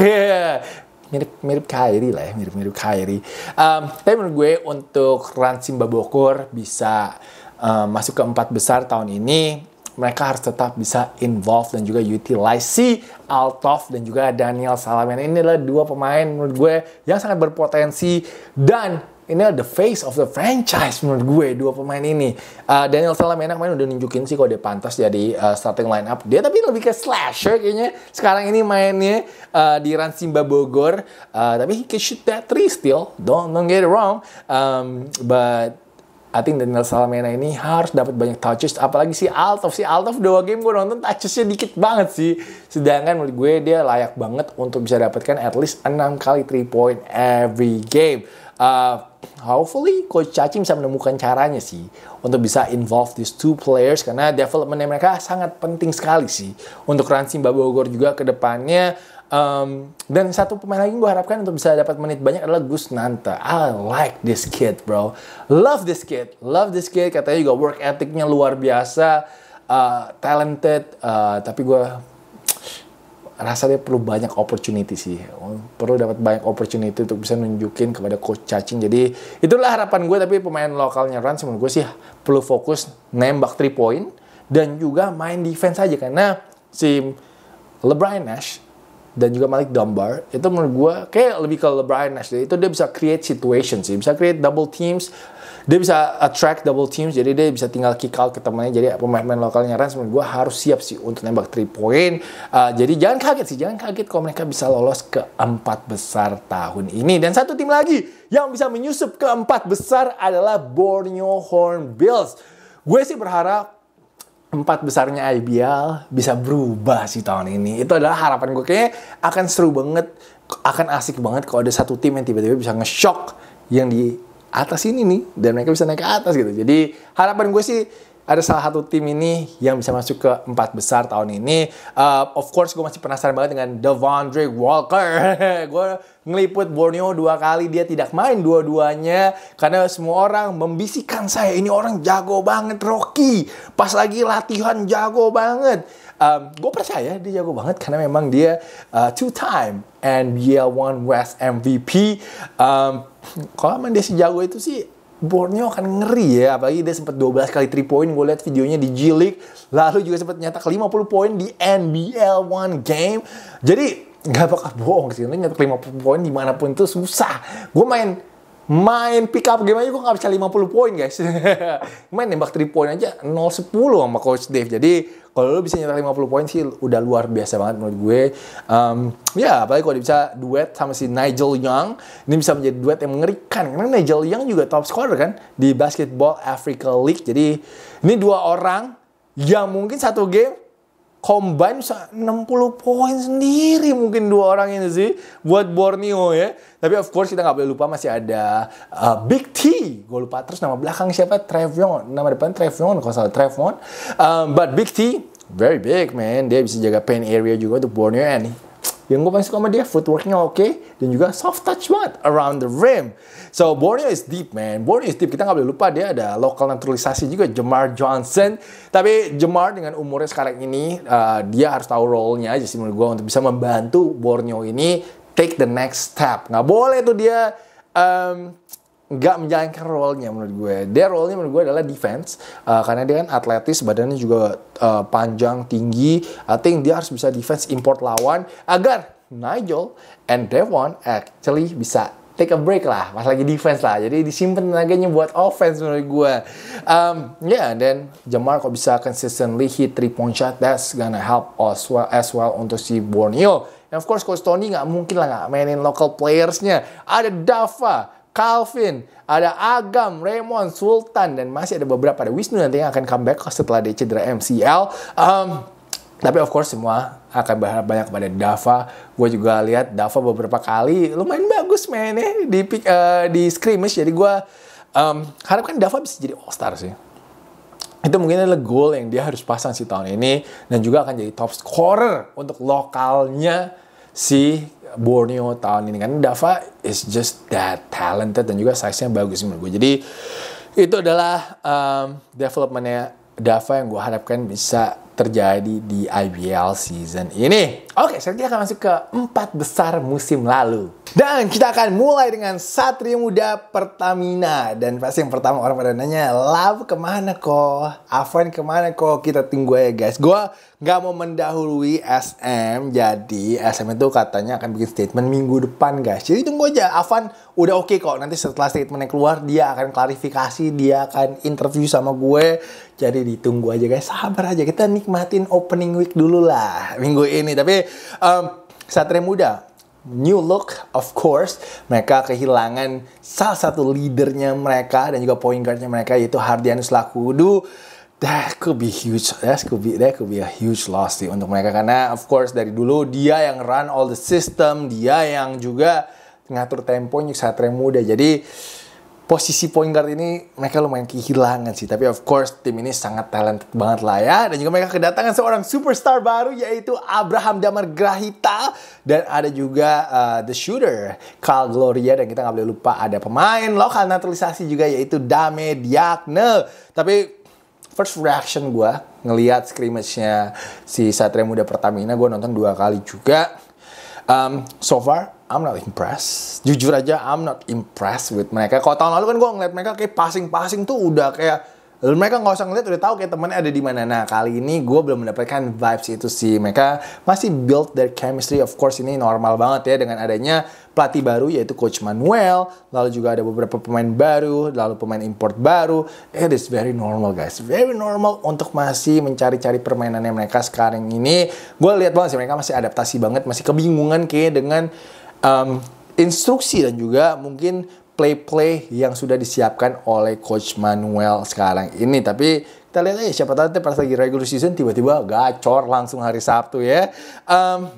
Speaker 1: mirip mirip Kyrie lah ya, mirip mirip Kyrie. Um, tapi menurut gue untuk Simba Bokor bisa uh, masuk ke empat besar tahun ini mereka harus tetap bisa involve dan juga utilize si Altov dan juga Daniel Salamena. Ini adalah dua pemain menurut gue yang sangat berpotensi dan ini adalah the face of the franchise menurut gue dua pemain ini. Uh, Daniel Salamena kemarin udah nunjukin sih kalau dia pantas jadi uh, starting lineup. Dia tapi lebih ke slasher kayaknya. Sekarang ini mainnya uh, di Simba Bogor. Uh, tapi he can shoot that three still. Don't, don't get it wrong. Um, but I think Daniel Salamena ini harus dapat banyak touches apalagi si Altov si Altov dua game gue nonton touchesnya dikit banget sih sedangkan menurut gue dia layak banget untuk bisa dapatkan at least 6 kali 3 point every game uh, hopefully coach Cacing bisa menemukan caranya sih untuk bisa involve these two players karena development mereka sangat penting sekali sih untuk Ransim Babogor juga ke depannya Um, dan satu pemain lagi gue harapkan untuk bisa dapat menit banyak adalah Gus Nanta. I like this kid, bro. Love this kid. Love this kid. Katanya juga work ethicnya luar biasa. Uh, talented. Uh, tapi gue rasa dia perlu banyak opportunity sih. Perlu dapat banyak opportunity untuk bisa nunjukin kepada Coach Cacing. Jadi itulah harapan gue. Tapi pemain lokalnya Run, menurut gue sih perlu fokus nembak 3 point. Dan juga main defense aja. Karena si LeBron Nash dan juga Malik Dunbar itu menurut gue kayak lebih ke LeBron Nash itu dia bisa create situation sih bisa create double teams dia bisa attract double teams jadi dia bisa tinggal kick out ke temannya jadi pemain-pemain lokalnya Rans menurut gue harus siap sih untuk nembak 3 point uh, jadi jangan kaget sih jangan kaget kalau mereka bisa lolos ke empat besar tahun ini dan satu tim lagi yang bisa menyusup ke empat besar adalah Borneo Hornbills gue sih berharap empat besarnya IBL bisa berubah sih tahun ini. Itu adalah harapan gue. Kayaknya akan seru banget, akan asik banget kalau ada satu tim yang tiba-tiba bisa nge-shock yang di atas ini nih. Dan mereka bisa naik ke atas gitu. Jadi harapan gue sih ada salah satu tim ini yang bisa masuk ke empat besar tahun ini. Uh, of course, gue masih penasaran banget dengan Devondre Walker. gue ngeliput Borneo dua kali, dia tidak main dua-duanya. Karena semua orang membisikkan saya, ini orang jago banget, Rocky. Pas lagi latihan jago banget. Um, gue percaya dia jago banget karena memang dia uh, two time NBA One West MVP. Um, kalau emang dia si jago itu sih Borneo akan ngeri ya, apalagi dia sempat 12 kali 3 point, gue lihat videonya di G League, lalu juga sempat nyetak 50 poin di NBL One Game. Jadi nggak bakal bohong sih, nyetak 50 poin dimanapun itu susah. Gue main main pick up game aja gue nggak bisa 50 poin guys. main nembak 3 point aja 0-10 sama Coach Dave. Jadi kalau lu bisa nyetak 50 poin sih udah luar biasa banget menurut gue um, ya apalagi kalau bisa duet sama si Nigel Young ini bisa menjadi duet yang mengerikan karena Nigel Young juga top scorer kan di Basketball Africa League jadi ini dua orang yang mungkin satu game combine 60 poin sendiri mungkin dua orang ini sih buat Borneo ya. Tapi of course kita nggak boleh lupa masih ada uh, Big T. Gue lupa terus nama belakang siapa Trevion Nama depan Trevion kalau salah Trevion. Um, but Big T very big man. Dia bisa jaga pain area juga untuk Borneo and eh, yang gue paling suka sama dia footworknya oke okay, dan juga soft touch banget around the rim so Borneo is deep man Borneo is deep kita nggak boleh lupa dia ada lokal naturalisasi juga Jamar Johnson tapi Jamar dengan umurnya sekarang ini uh, dia harus tahu role-nya aja sih menurut gue untuk bisa membantu Borneo ini take the next step nggak boleh tuh dia um, nggak menjalankan role-nya menurut gue. Dia role-nya menurut gue adalah defense uh, karena dia kan atletis, badannya juga uh, panjang, tinggi. I think dia harus bisa defense import lawan agar Nigel and Devon actually bisa take a break lah mas lagi defense lah jadi disimpan tenaganya buat offense menurut gue um, ya yeah, dan Jamar kok bisa consistently hit 3 point shot that's gonna help as well as well untuk si Borneo and of course coach Tony nggak mungkin lah nggak mainin local playersnya ada Dava Calvin, ada Agam, Raymond, Sultan, dan masih ada beberapa. Ada Wisnu nanti yang akan comeback setelah dia cedera MCL. Um, tapi of course semua akan berharap banyak kepada Dava. Gue juga lihat Dava beberapa kali lumayan bagus mainnya di uh, di scrimmage. Jadi gue um, harapkan Dava bisa jadi all star sih. Itu mungkin adalah goal yang dia harus pasang si tahun ini dan juga akan jadi top scorer untuk lokalnya si Borneo tahun ini kan Dava is just that talented dan juga size-nya bagus menurut gue. Jadi itu adalah um, developmentnya Dava yang gue harapkan bisa terjadi di IBL season ini. Oke, kita akan masuk ke empat besar musim lalu. Dan kita akan mulai dengan Satria Muda Pertamina. Dan pasti yang pertama orang pada nanya, Love kemana kok? Avan kemana kok? Kita tunggu ya guys. Gue nggak mau mendahului SM. Jadi SM itu katanya akan bikin statement minggu depan guys. Jadi tunggu aja. Avan udah oke okay kok. Nanti setelah statementnya keluar, dia akan klarifikasi. Dia akan interview sama gue. Jadi ditunggu aja guys. Sabar aja. Kita nikmati nikmatin opening week dulu lah minggu ini. Tapi um, Satria Muda, new look of course mereka kehilangan salah satu leadernya mereka dan juga point guardnya mereka yaitu Hardianus Lakudu that could be huge that could be that could be a huge loss sih untuk mereka karena of course dari dulu dia yang run all the system dia yang juga ngatur temponya Satria Muda jadi posisi point guard ini mereka lumayan kehilangan sih. Tapi of course tim ini sangat talented banget lah ya. Dan juga mereka kedatangan seorang superstar baru yaitu Abraham Damar Grahita. Dan ada juga uh, The Shooter, Carl Gloria. Dan kita nggak boleh lupa ada pemain lokal naturalisasi juga yaitu Dame Diagne. Tapi first reaction gue ngeliat scrimmage-nya si Satria Muda Pertamina. Gue nonton dua kali juga. Um, so far I'm not impressed. Jujur aja, I'm not impressed with mereka. Kalau tahun lalu kan gue ngeliat mereka kayak passing-passing tuh udah kayak mereka nggak usah ngeliat udah tahu kayak temennya ada di mana. Nah kali ini gue belum mendapatkan vibes itu sih. Mereka masih build their chemistry. Of course ini normal banget ya dengan adanya pelatih baru yaitu Coach Manuel, lalu juga ada beberapa pemain baru, lalu pemain import baru. It is very normal guys, very normal untuk masih mencari-cari permainannya mereka sekarang ini. Gue lihat banget sih mereka masih adaptasi banget, masih kebingungan kayak dengan um, instruksi dan juga mungkin play-play yang sudah disiapkan oleh Coach Manuel sekarang ini. Tapi kita lihat aja siapa tahu pas lagi regular season tiba-tiba gacor langsung hari Sabtu ya. Um,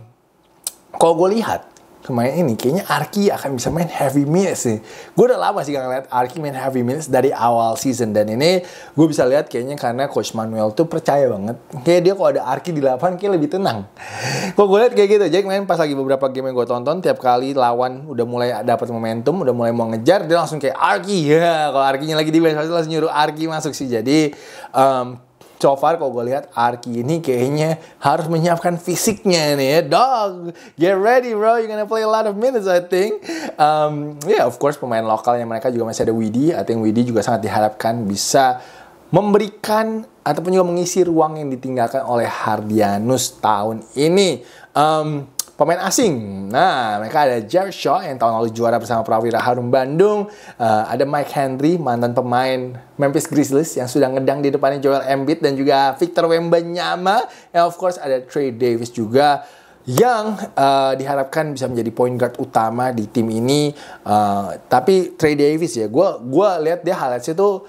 Speaker 1: kalau gue lihat kemarin ini kayaknya Arki akan bisa main heavy minutes nih. Gue udah lama sih gak ngeliat Arki main heavy minutes dari awal season dan ini gue bisa lihat kayaknya karena coach Manuel tuh percaya banget. Kayak dia kalau ada Arki di lapangan kayak lebih tenang. Kok gue lihat kayak gitu, Jack main pas lagi beberapa game yang gue tonton tiap kali lawan udah mulai dapat momentum, udah mulai mau ngejar dia langsung kayak Arki ya. Kalau Arkinya lagi di bench langsung nyuruh Arki masuk sih. Jadi um, so far kalau gue lihat Arki ini kayaknya harus menyiapkan fisiknya nih ya. Dog, get ready bro, you're gonna play a lot of minutes I think. Um, yeah, of course pemain lokalnya mereka juga masih ada Widi. I think Widi juga sangat diharapkan bisa memberikan ataupun juga mengisi ruang yang ditinggalkan oleh Hardianus tahun ini. Um, pemain asing. Nah, mereka ada Jared Shaw yang tahun lalu juara bersama Prawira Harum Bandung. Uh, ada Mike Henry, mantan pemain Memphis Grizzlies yang sudah ngedang di depannya Joel Embiid dan juga Victor Wembanyama. And of course ada Trey Davis juga yang uh, diharapkan bisa menjadi point guard utama di tim ini. Uh, tapi Trey Davis ya, gue gua lihat dia itu tuh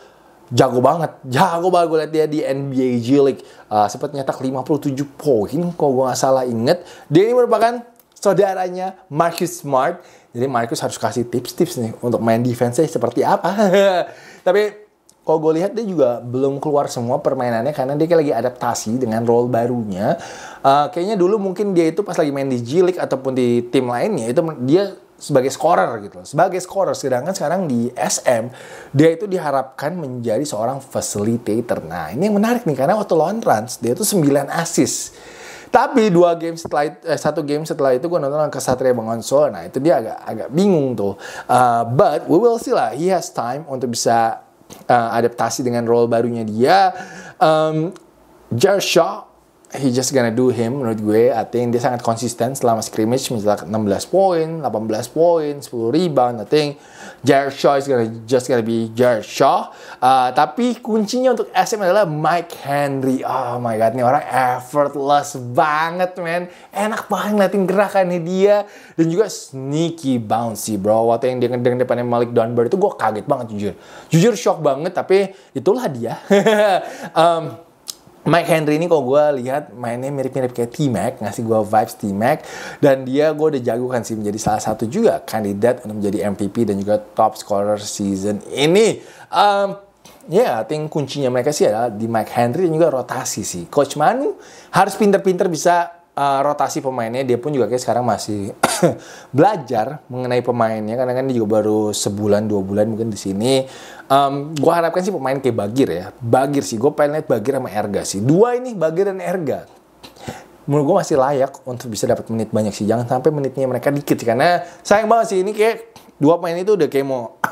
Speaker 1: jago banget. Jago banget gue liat dia di NBA G League. Uh, ah, sempat nyetak 57 poin kalau gue gak salah inget. Dia ini merupakan saudaranya Marcus Smart. Jadi Marcus harus kasih tips-tips nih untuk main defense-nya seperti apa. Tapi kalau gue lihat dia juga belum keluar semua permainannya karena dia lagi adaptasi dengan role barunya. Uh, kayaknya dulu mungkin dia itu pas lagi main di G League ataupun di tim lainnya itu dia sebagai scorer gitu loh. Sebagai scorer sedangkan sekarang di SM dia itu diharapkan menjadi seorang facilitator. Nah, ini yang menarik nih karena waktu lawan Trans dia itu 9 assist. Tapi dua game setelah eh, satu game setelah itu gue nonton ke Satria Solo, Nah, itu dia agak agak bingung tuh. Uh, but we will see lah. He has time untuk bisa uh, adaptasi dengan role barunya dia. Um, Jared he just gonna do him menurut gue. I think dia sangat konsisten selama scrimmage misalnya 16 poin, 18 poin, 10 rebound. I think Jared Shaw is gonna just gonna be Jared Shaw. Uh, tapi kuncinya untuk SM adalah Mike Henry. Oh my god, ini orang effortless banget, man. Enak banget ngeliatin gerakannya dia dan juga sneaky bouncy, bro. Waktu yang dia dengan depannya Malik Dunbar itu gue kaget banget jujur. Jujur shock banget, tapi itulah dia. um, Mike Henry ini kok gue lihat mainnya mirip-mirip kayak T-Mac, ngasih gue vibes T-Mac. Dan dia gue udah jago kan sih menjadi salah satu juga kandidat untuk menjadi MVP dan juga top scorer season ini. Um, ya, yeah, I kuncinya mereka sih adalah di Mike Henry dan juga rotasi sih. Coach Manu harus pinter-pinter bisa uh, rotasi pemainnya dia pun juga kayak sekarang masih belajar mengenai pemainnya karena kan dia juga baru sebulan dua bulan mungkin di sini um, gue harapkan sih pemain kayak Bagir ya Bagir sih gue pengen lihat Bagir sama Erga sih dua ini Bagir dan Erga menurut gue masih layak untuk bisa dapat menit banyak sih jangan sampai menitnya mereka dikit sih karena sayang banget sih ini kayak dua pemain itu udah kayak mau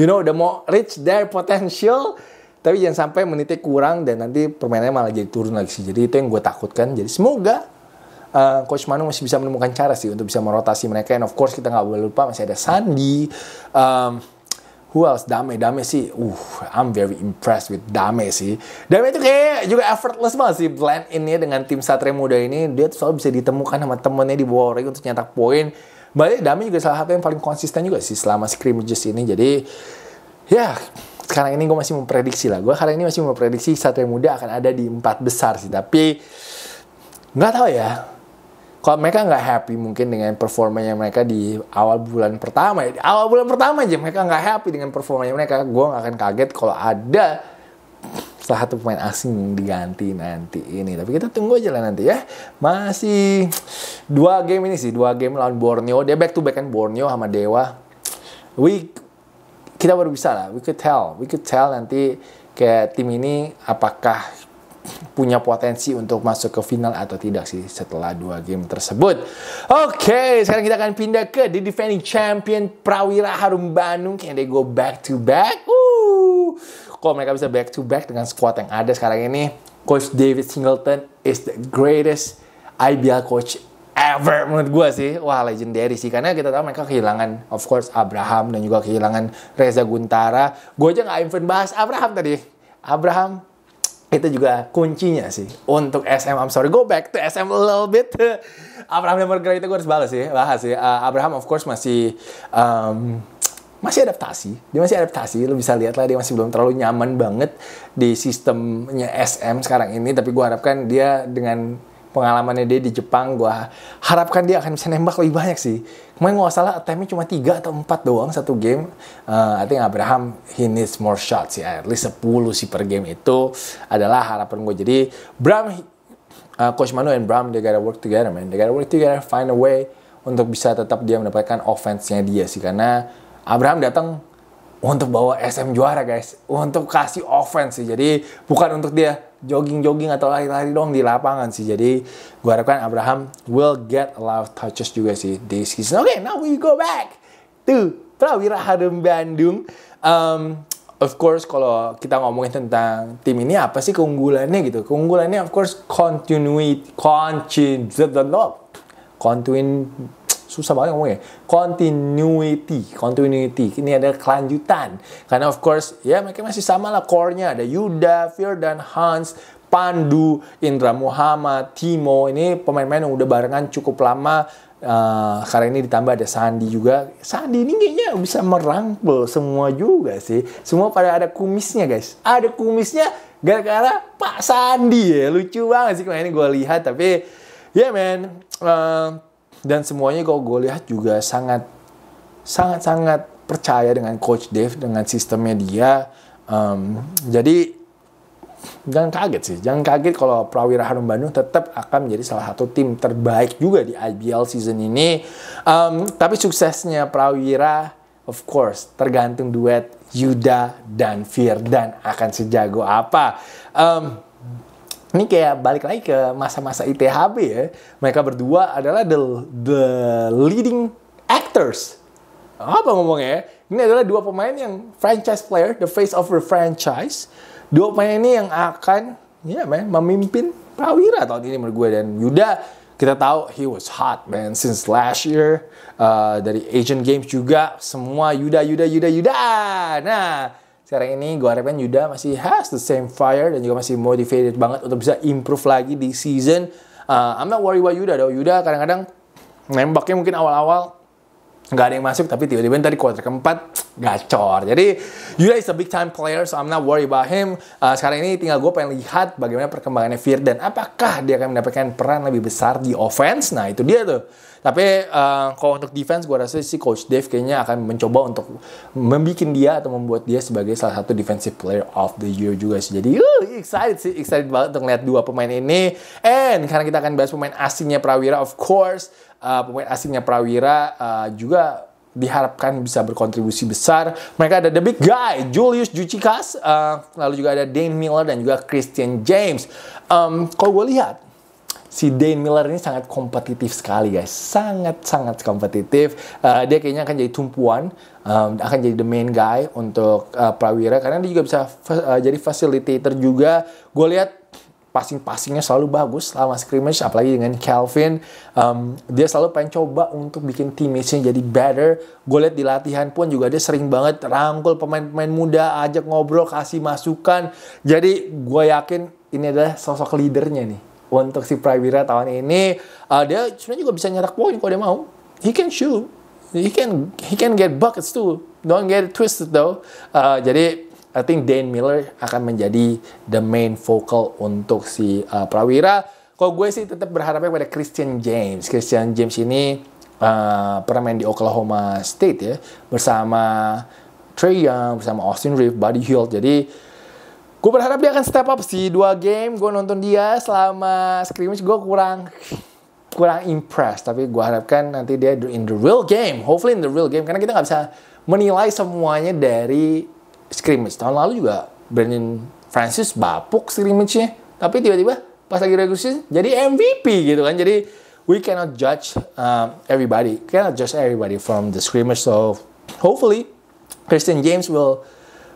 Speaker 1: you know udah mau reach their potential tapi jangan sampai menitnya kurang dan nanti permainannya malah jadi turun lagi sih jadi itu yang gue takutkan jadi semoga uh, Coach Manu masih bisa menemukan cara sih untuk bisa merotasi mereka. And of course kita nggak boleh lupa masih ada Sandi. Um, who else? Dame, Dame sih. Uh, I'm very impressed with Dame sih. Dame itu kayak juga effortless banget sih blend ini dengan tim Satria Muda ini. Dia selalu bisa ditemukan sama temennya di bawah ring untuk nyetak poin. Balik Dame juga salah satu yang paling konsisten juga sih selama scrimmages ini. Jadi ya yeah, sekarang ini gue masih memprediksi lah. Gue sekarang ini masih memprediksi Satria Muda akan ada di empat besar sih. Tapi nggak tahu ya kalau mereka nggak happy mungkin dengan performanya mereka di awal bulan pertama ya, di awal bulan pertama aja mereka nggak happy dengan performanya mereka gue nggak akan kaget kalau ada salah satu pemain asing diganti nanti ini tapi kita tunggu aja lah nanti ya masih dua game ini sih dua game lawan Borneo dia back to back kan Borneo sama Dewa we kita baru bisa lah we could tell we could tell nanti kayak tim ini apakah punya potensi untuk masuk ke final atau tidak sih setelah dua game tersebut. Oke, okay, sekarang kita akan pindah ke the defending champion Prawira Harum Bandung. Can they go back to back? Uh, kok mereka bisa back to back dengan squad yang ada sekarang ini, Coach David Singleton is the greatest IBL coach ever menurut gue sih. Wah legendary sih karena kita tahu mereka kehilangan of course Abraham dan juga kehilangan Reza Guntara. Gue aja gak even bahas Abraham tadi. Abraham itu juga kuncinya sih untuk SM I'm sorry go back to SM a little bit Abraham Lemberger itu gue harus balas sih bahas sih uh, Abraham of course masih um, masih adaptasi dia masih adaptasi lo bisa lihat lah dia masih belum terlalu nyaman banget di sistemnya SM sekarang ini tapi gue harapkan dia dengan pengalamannya dia di Jepang gue harapkan dia akan bisa nembak lebih banyak sih kemarin nggak salah attemptnya cuma 3 atau 4 doang satu game uh, I think Abraham he needs more shots ya at least 10 sih per game itu adalah harapan gue jadi Bram uh, Coach Manu and Bram they gotta work together man they gotta work together find a way untuk bisa tetap dia mendapatkan offense-nya dia sih karena Abraham datang untuk bawa SM juara guys untuk kasih offense sih jadi bukan untuk dia jogging-jogging atau lari-lari dong di lapangan sih jadi gue harapkan Abraham will get a lot of touches juga sih di season oke okay, now we go back to Prawira Harum Bandung um, of course kalau kita ngomongin tentang tim ini apa sih keunggulannya gitu keunggulannya of course continuity continue continuity susah banget ngomongnya continuity continuity ini ada kelanjutan karena of course ya mereka masih sama lah core-nya ada Yuda, Fir dan Hans, Pandu, Indra Muhammad, Timo ini pemain-pemain yang udah barengan cukup lama Uh, karena ini ditambah ada Sandi juga. Sandi ini kayaknya bisa merangkul semua juga sih. Semua pada ada kumisnya guys. Ada kumisnya gara-gara Pak Sandi ya. Lucu banget sih kemarin gue lihat. Tapi ya yeah, eh, man. Uh, dan semuanya kalau gue lihat juga sangat sangat sangat percaya dengan coach Dave dengan sistemnya dia um, jadi jangan kaget sih jangan kaget kalau Prawira Harum Bandung tetap akan menjadi salah satu tim terbaik juga di IBL season ini um, tapi suksesnya Prawira of course tergantung duet Yuda dan Firdan akan sejago apa um, ini kayak balik lagi ke masa-masa ITHB ya. Mereka berdua adalah the, the leading actors. Apa ngomongnya ya? Ini adalah dua pemain yang franchise player, the face of the franchise. Dua pemain ini yang akan ya yeah, man, memimpin prawira tahun ini menurut gue. Dan Yuda kita tahu he was hot man since last year. Uh, dari Asian Games juga semua Yuda, Yuda, Yuda, Yuda. Nah, sekarang ini gue harapkan Yuda masih has the same fire dan juga masih motivated banget untuk bisa improve lagi di season. Uh, I'm not worried about Yuda though. Yuda kadang-kadang nembaknya mungkin awal-awal nggak ada yang masuk tapi tiba-tiba tadi quarter keempat gacor jadi Yuda is a big time player so I'm not worried about him uh, sekarang ini tinggal gue pengen lihat bagaimana perkembangannya Fir dan apakah dia akan mendapatkan peran lebih besar di offense nah itu dia tuh tapi uh, kalau untuk defense gue rasa si coach Dave kayaknya akan mencoba untuk membuat dia atau membuat dia sebagai salah satu defensive player of the year juga sih. Jadi uh, excited sih, excited banget untuk lihat dua pemain ini. And karena kita akan bahas pemain asingnya Prawira of course, uh, pemain asingnya Prawira uh, juga diharapkan bisa berkontribusi besar. Mereka ada the big guy, Julius Jucikas, uh, lalu juga ada Dane Miller dan juga Christian James. Um, kalau gue lihat, si Dane Miller ini sangat kompetitif sekali guys, sangat-sangat kompetitif. Uh, dia kayaknya akan jadi tumpuan, um, akan jadi the main guy untuk uh, Prawira karena dia juga bisa uh, jadi facilitator juga. Gue lihat passing-passingnya selalu bagus selama scrimmage, apalagi dengan Calvin. Um, dia selalu pengen coba untuk bikin teammates-nya jadi better. Gue lihat di latihan pun juga dia sering banget rangkul pemain-pemain muda, ajak ngobrol, kasih masukan. Jadi gue yakin ini adalah sosok leadernya nih untuk si Prawira tahun ini uh, dia sebenarnya juga bisa nyerak poin kalau dia mau he can shoot he can he can get buckets too don't get twisted though uh, jadi I think Dane Miller akan menjadi the main focal untuk si uh, Prawira. Kalau gue sih tetap berharapnya pada Christian James. Christian James ini uh, pernah main di Oklahoma State ya bersama Trey Young, bersama Austin Reeves, Buddy hill Jadi gue berharap dia akan step up sih dua game gue nonton dia selama scrimmage gue kurang kurang impressed tapi gue harapkan nanti dia in the real game hopefully in the real game karena kita nggak bisa menilai semuanya dari scrimmage tahun lalu juga Brandon Francis bapuk scrimmage-nya tapi tiba-tiba pas lagi regular jadi MVP gitu kan jadi we cannot judge um, everybody cannot judge everybody from the scrimmage so hopefully Christian James will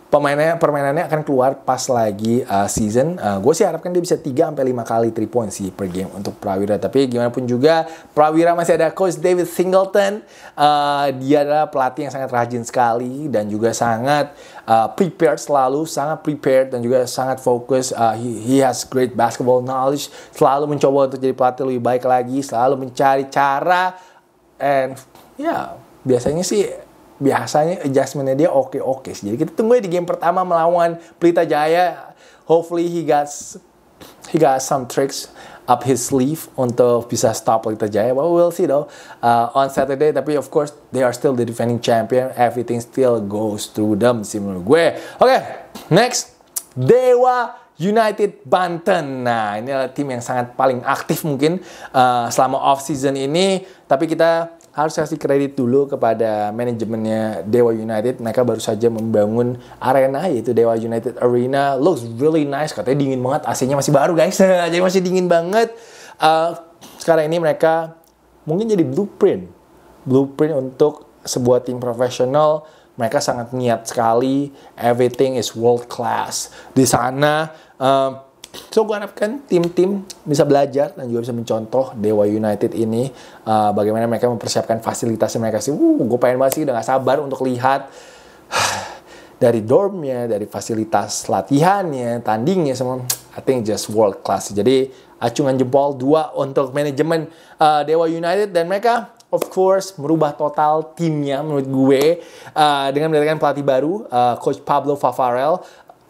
Speaker 1: pemainnya permainannya akan keluar pas lagi uh, season. Uh, eh, gue sih harapkan dia bisa 3 sampai 5 kali 3 point sih per game untuk Prawira. Tapi gimana pun juga Prawira masih ada coach David Singleton. Uh, dia adalah pelatih yang sangat rajin sekali dan juga sangat uh, prepared selalu, sangat prepared dan juga sangat fokus. Uh, he, he has great basketball knowledge. Selalu mencoba untuk jadi pelatih lebih baik lagi, selalu mencari cara and ya yeah, biasanya sih biasanya adjustmentnya dia oke oke okay. Jadi kita tunggu ya di game pertama melawan Pelita Jaya. Hopefully he got he got some tricks up his sleeve untuk bisa stop Pelita Jaya. But we'll see though uh, on Saturday. Tapi of course they are still the defending champion. Everything still goes through them sih menurut gue. Oke, okay, next Dewa United Banten. Nah, ini adalah tim yang sangat paling aktif mungkin uh, selama off season ini. Tapi kita harus kasih kredit dulu kepada manajemennya Dewa United. Mereka baru saja membangun arena yaitu Dewa United Arena. Looks really nice. Katanya dingin banget. AC-nya masih baru guys. jadi masih dingin banget. Uh, sekarang ini mereka mungkin jadi blueprint. Blueprint untuk sebuah tim profesional. Mereka sangat niat sekali. Everything is world class. Di sana uh, So gue harapkan tim-tim bisa belajar dan juga bisa mencontoh Dewa United ini uh, bagaimana mereka mempersiapkan fasilitasnya mereka sih. Uh, gue pengen banget sih udah gak sabar untuk lihat dari dormnya, dari fasilitas latihannya, tandingnya semua. I think just world class. Jadi acungan jempol dua untuk manajemen uh, Dewa United dan mereka of course merubah total timnya menurut gue uh, dengan mendatangkan pelatih baru uh, coach Pablo Favarel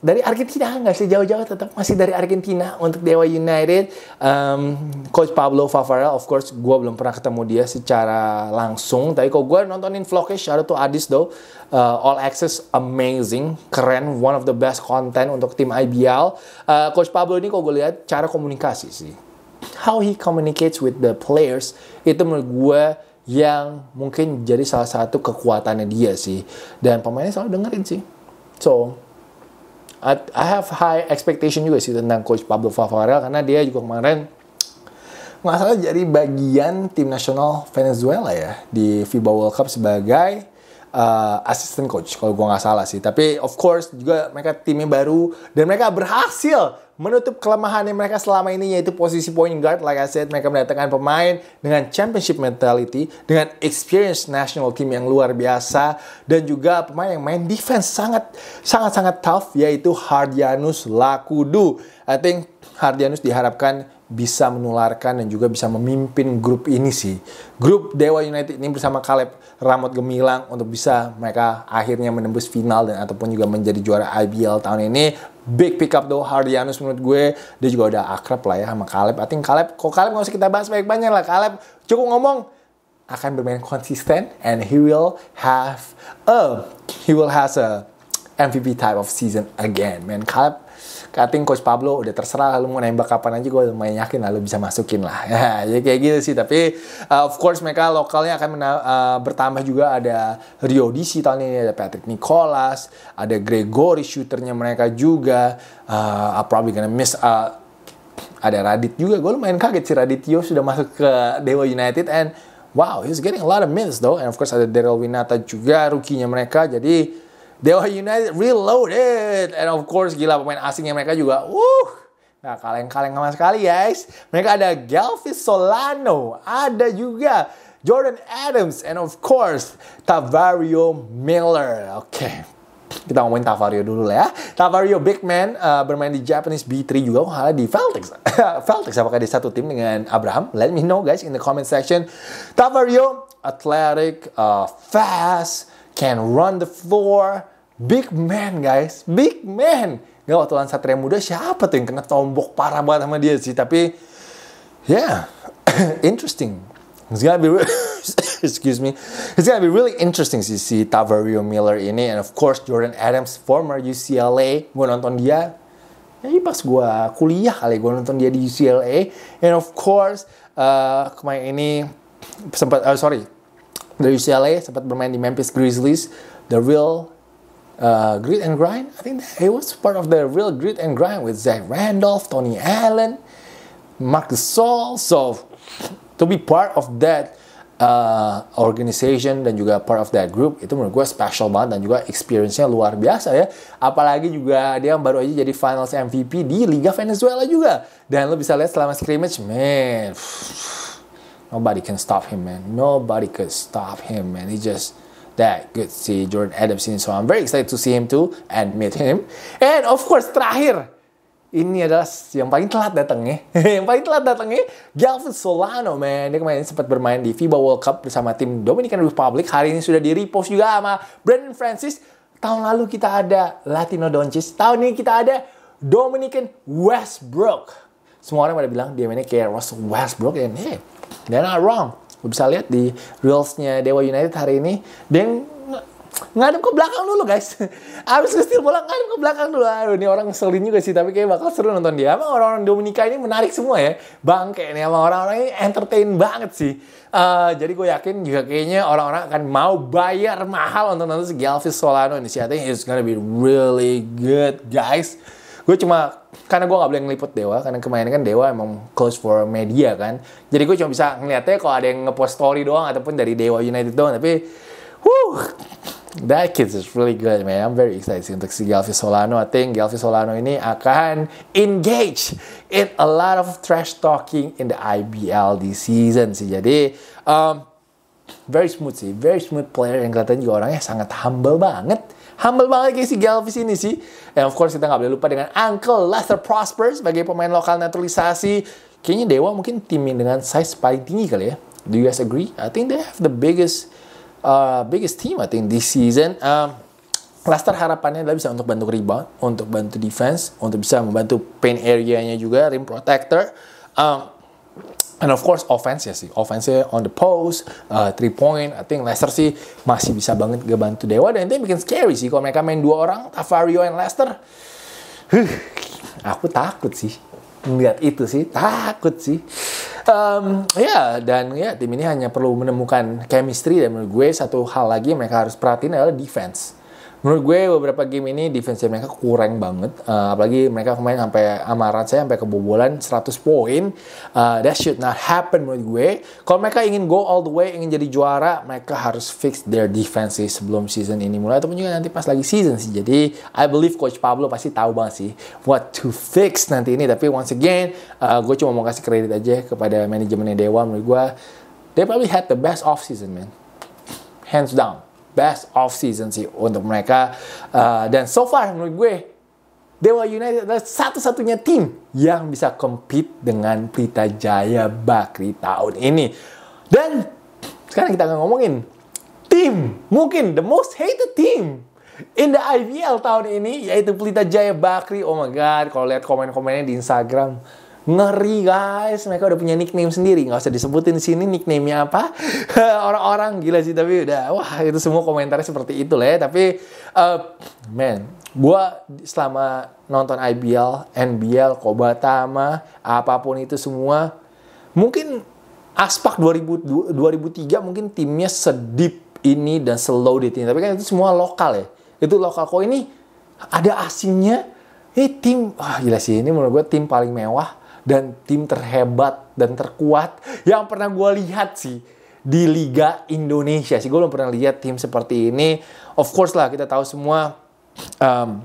Speaker 1: dari Argentina nggak sih jauh-jauh tetap masih dari Argentina untuk Dewa United um, coach Pablo Favara of course gue belum pernah ketemu dia secara langsung tapi kok gue nontonin vlognya shout tuh Adis though uh, all access amazing keren one of the best content untuk tim IBL uh, eh, coach Pablo ini kok gue lihat cara komunikasi sih how he communicates with the players itu menurut gue yang mungkin jadi salah satu kekuatannya dia sih dan pemainnya selalu dengerin sih so I have high expectation juga sih tentang coach Pablo Favarel karena dia juga kemarin nggak salah jadi bagian tim nasional Venezuela ya di FIBA World Cup sebagai uh, assistant coach kalau gue nggak salah sih tapi of course juga mereka timnya baru dan mereka berhasil menutup kelemahan yang mereka selama ini yaitu posisi point guard. Like I said, mereka mendatangkan pemain dengan championship mentality, dengan experience national team yang luar biasa, dan juga pemain yang main defense sangat sangat sangat tough yaitu Hardianus Lakudu. I think Hardianus diharapkan bisa menularkan dan juga bisa memimpin grup ini sih. Grup Dewa United ini bersama Caleb Ramot Gemilang untuk bisa mereka akhirnya menembus final dan ataupun juga menjadi juara IBL tahun ini big pick up though Hardianus menurut gue dia juga udah akrab lah ya sama Kaleb. I think Kaleb, kok Kaleb nggak usah kita bahas banyak-banyak lah. Kaleb cukup ngomong akan bermain konsisten and he will have a he will has a MVP type of season again. Man, Kaleb cutting coach Pablo udah terserah lu mau nembak kapan aja gue lumayan yakin lah lu bisa masukin lah ya kayak gitu sih tapi uh, of course mereka lokalnya akan uh, bertambah juga ada Rio Disi tahun ini ada Patrick Nicholas ada Gregory shooternya mereka juga uh, I'm probably gonna miss uh, ada Radit juga gue lumayan kaget sih Radit Radityo sudah masuk ke Dewa United and wow he's getting a lot of minutes though and of course ada Daryl Winata juga rukinya mereka jadi Dewa United reloaded. And of course gila pemain asingnya mereka juga. Uh, Nah, kaleng-kaleng sama sekali guys. Mereka ada Galvis Solano, ada juga Jordan Adams, and of course Tavario Miller. Oke, okay. kita ngomongin Tavario dulu lah ya. Tavario big man uh, bermain di Japanese B3 juga, Oh, di Feltex. Feltex apakah di satu tim dengan Abraham? Let me know guys in the comment section. Tavario, athletic, uh, fast, can run the floor. Big man guys, big man. Gak waktu lawan Satria Muda siapa tuh yang kena tombok parah banget sama dia sih. Tapi yeah, interesting. It's gonna be really, excuse me. It's gonna be really interesting sih si Tavario Miller ini and of course Jordan Adams former UCLA. Gue nonton dia ya, Ini pas gue kuliah kali gue nonton dia di UCLA and of course uh, kemarin ini sempat uh, sorry dari UCLA sempat bermain di Memphis Grizzlies the real uh, grit and grind I think he was part of the real grit and grind with Zach Randolph Tony Allen Mark Gasol so to be part of that uh, organization dan juga part of that group itu menurut gue special banget dan juga experience-nya luar biasa ya apalagi juga dia baru aja jadi finals MVP di Liga Venezuela juga dan lo bisa lihat selama scrimmage man Nobody can stop him, man. Nobody could stop him, man. He just that good see Jordan Adamson. So I'm very excited to see him too and meet him. And of course terakhir ini adalah yang paling telat datangnya. yang paling telat datangnya Galvin Solano, man. Dia kemarin sempat bermain di FIBA World Cup bersama tim Dominican Republic. Hari ini sudah di repost juga sama Brandon Francis. Tahun lalu kita ada Latino Doncic. Tahun ini kita ada Dominican Westbrook. Semua orang pada bilang dia mainnya kayak Russell Westbrook. And hey, They're not wrong. Gue bisa lihat di reels-nya Dewa United hari ini, dia ngadep ke belakang dulu guys abis ngestil bola ngadep ke belakang dulu aduh ini orang ngeselin juga sih tapi kayak bakal seru nonton dia emang orang-orang Dominika ini menarik semua ya bangke nih sama orang-orang ini entertain banget sih uh, jadi gue yakin juga kayaknya orang-orang akan mau bayar mahal untuk nonton si Galvis Solano ini sih I think it's gonna be really good guys gue cuma karena gue nggak boleh ngeliput Dewa karena kemarin kan Dewa emang close for media kan jadi gue cuma bisa ngeliatnya kalau ada yang ngepost story doang ataupun dari Dewa United doang tapi Woo, that kid is really good, man. I'm very excited untuk si Galvi Solano. I think Galvi Solano ini akan engage in a lot of trash talking in the IBL this season sih. Jadi, um, very smooth sih. Very smooth player yang kelihatan juga orangnya sangat humble banget. Humble banget kayak si Galvis ini sih. And of course kita nggak boleh lupa dengan Uncle Lester Prosper sebagai pemain lokal naturalisasi. Kayaknya Dewa mungkin timin dengan size paling tinggi kali ya. Do you guys agree? I think they have the biggest uh, biggest team I think this season. Um, Lester harapannya adalah bisa untuk bantu rebound, untuk bantu defense, untuk bisa membantu paint area-nya juga, rim protector. Um, And of course offense ya sih, offense on the post, uh, three point. I think Leicester sih masih bisa banget ngebantu Dewa dan itu yang bikin scary sih kalau mereka main dua orang, Tavario and Leicester. Huh, aku takut sih melihat itu sih, takut sih. Um, ya yeah, dan ya yeah, tim ini hanya perlu menemukan chemistry dan menurut gue satu hal lagi yang mereka harus perhatiin adalah defense menurut gue beberapa game ini defense mereka kurang banget uh, apalagi mereka kemarin sampai amaran saya sampai kebobolan 100 poin uh, that should not happen menurut gue kalau mereka ingin go all the way ingin jadi juara mereka harus fix their defense sih sebelum season ini mulai ataupun juga nanti pas lagi season sih jadi I believe coach Pablo pasti tahu banget sih what to fix nanti ini tapi once again uh, gue cuma mau kasih kredit aja kepada manajemennya Dewa menurut gue they probably had the best off season man hands down best off season sih untuk mereka uh, dan so far menurut gue Dewa United adalah satu-satunya tim yang bisa compete dengan Pelita Jaya Bakri tahun ini dan sekarang kita akan ngomongin tim mungkin the most hated team in the IVL tahun ini yaitu Pelita Jaya Bakri oh my god kalau lihat komen-komennya di Instagram Ngeri guys, mereka udah punya nickname sendiri. Nggak usah disebutin sini nicknamenya apa. Orang-orang gila sih, tapi udah, wah itu semua komentarnya seperti itu lah ya. Tapi, uh, man, gue selama nonton IBL, NBL, Kobatama, apapun itu semua, mungkin Aspak 2000, 2003 mungkin timnya sedip ini dan slow ini. Tapi kan itu semua lokal ya. Itu lokal. Kok ini ada asingnya, eh tim, wah gila sih ini menurut gue tim paling mewah dan tim terhebat dan terkuat yang pernah gue lihat sih di Liga Indonesia sih. Gue belum pernah lihat tim seperti ini. Of course lah kita tahu semua um,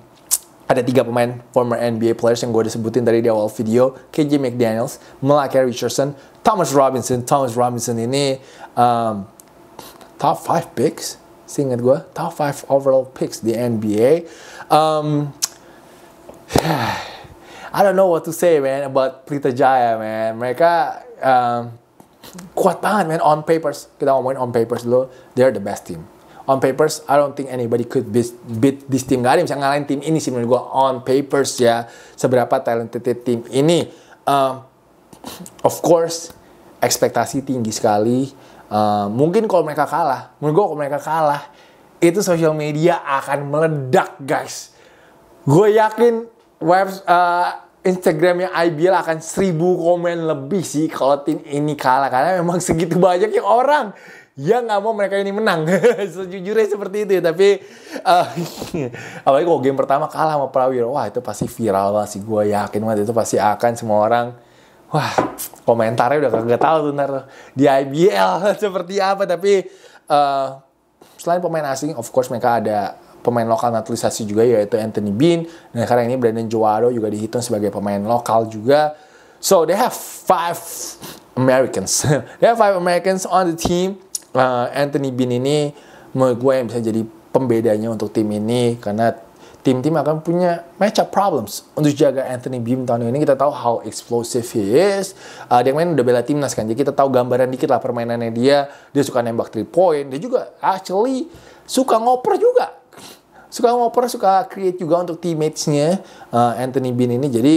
Speaker 1: ada tiga pemain former NBA players yang gue disebutin dari tadi di awal video. KJ McDaniels, Malachi Richardson, Thomas Robinson. Thomas Robinson ini um, top 5 picks seingat gue top 5 overall picks di NBA. Um, I don't know what to say man about Pelita Jaya man. Mereka um, kuat banget man on papers. Kita ngomongin on papers dulu, they're the best team. On papers, I don't think anybody could beat, beat this team. Gak ada yang ngalahin tim ini sih menurut gue. On papers ya, seberapa talented tim ini. Um, of course, ekspektasi tinggi sekali. Uh, mungkin kalau mereka kalah, menurut gue kalau mereka kalah, itu social media akan meledak guys. Gue yakin web uh, eh, Instagramnya IBL akan seribu komen lebih sih kalau tim ini kalah karena memang segitu banyak yang orang yang nggak mau mereka ini menang sejujurnya seperti itu tapi uh, apalagi kalau game pertama kalah sama Prawiro wah itu pasti viral lah sih gue yakin banget itu pasti akan semua orang wah komentarnya udah kagak tahu tuh ntar di IBL seperti apa tapi uh, selain pemain asing of course mereka ada pemain lokal naturalisasi juga yaitu Anthony Bean dan sekarang ini Brandon Joado juga dihitung sebagai pemain lokal juga. So they have five Americans. they have five Americans on the team. Uh, Anthony Bean ini menurut gue yang bisa jadi pembedanya untuk tim ini karena tim-tim akan punya matchup problems untuk jaga Anthony Bean tahun ini kita tahu how explosive he is uh, dia main udah bela timnas kan jadi kita tahu gambaran dikit lah permainannya dia dia suka nembak three point dia juga actually suka ngoper juga suka ngoper, suka create juga untuk teammates-nya uh, Anthony Bean ini. Jadi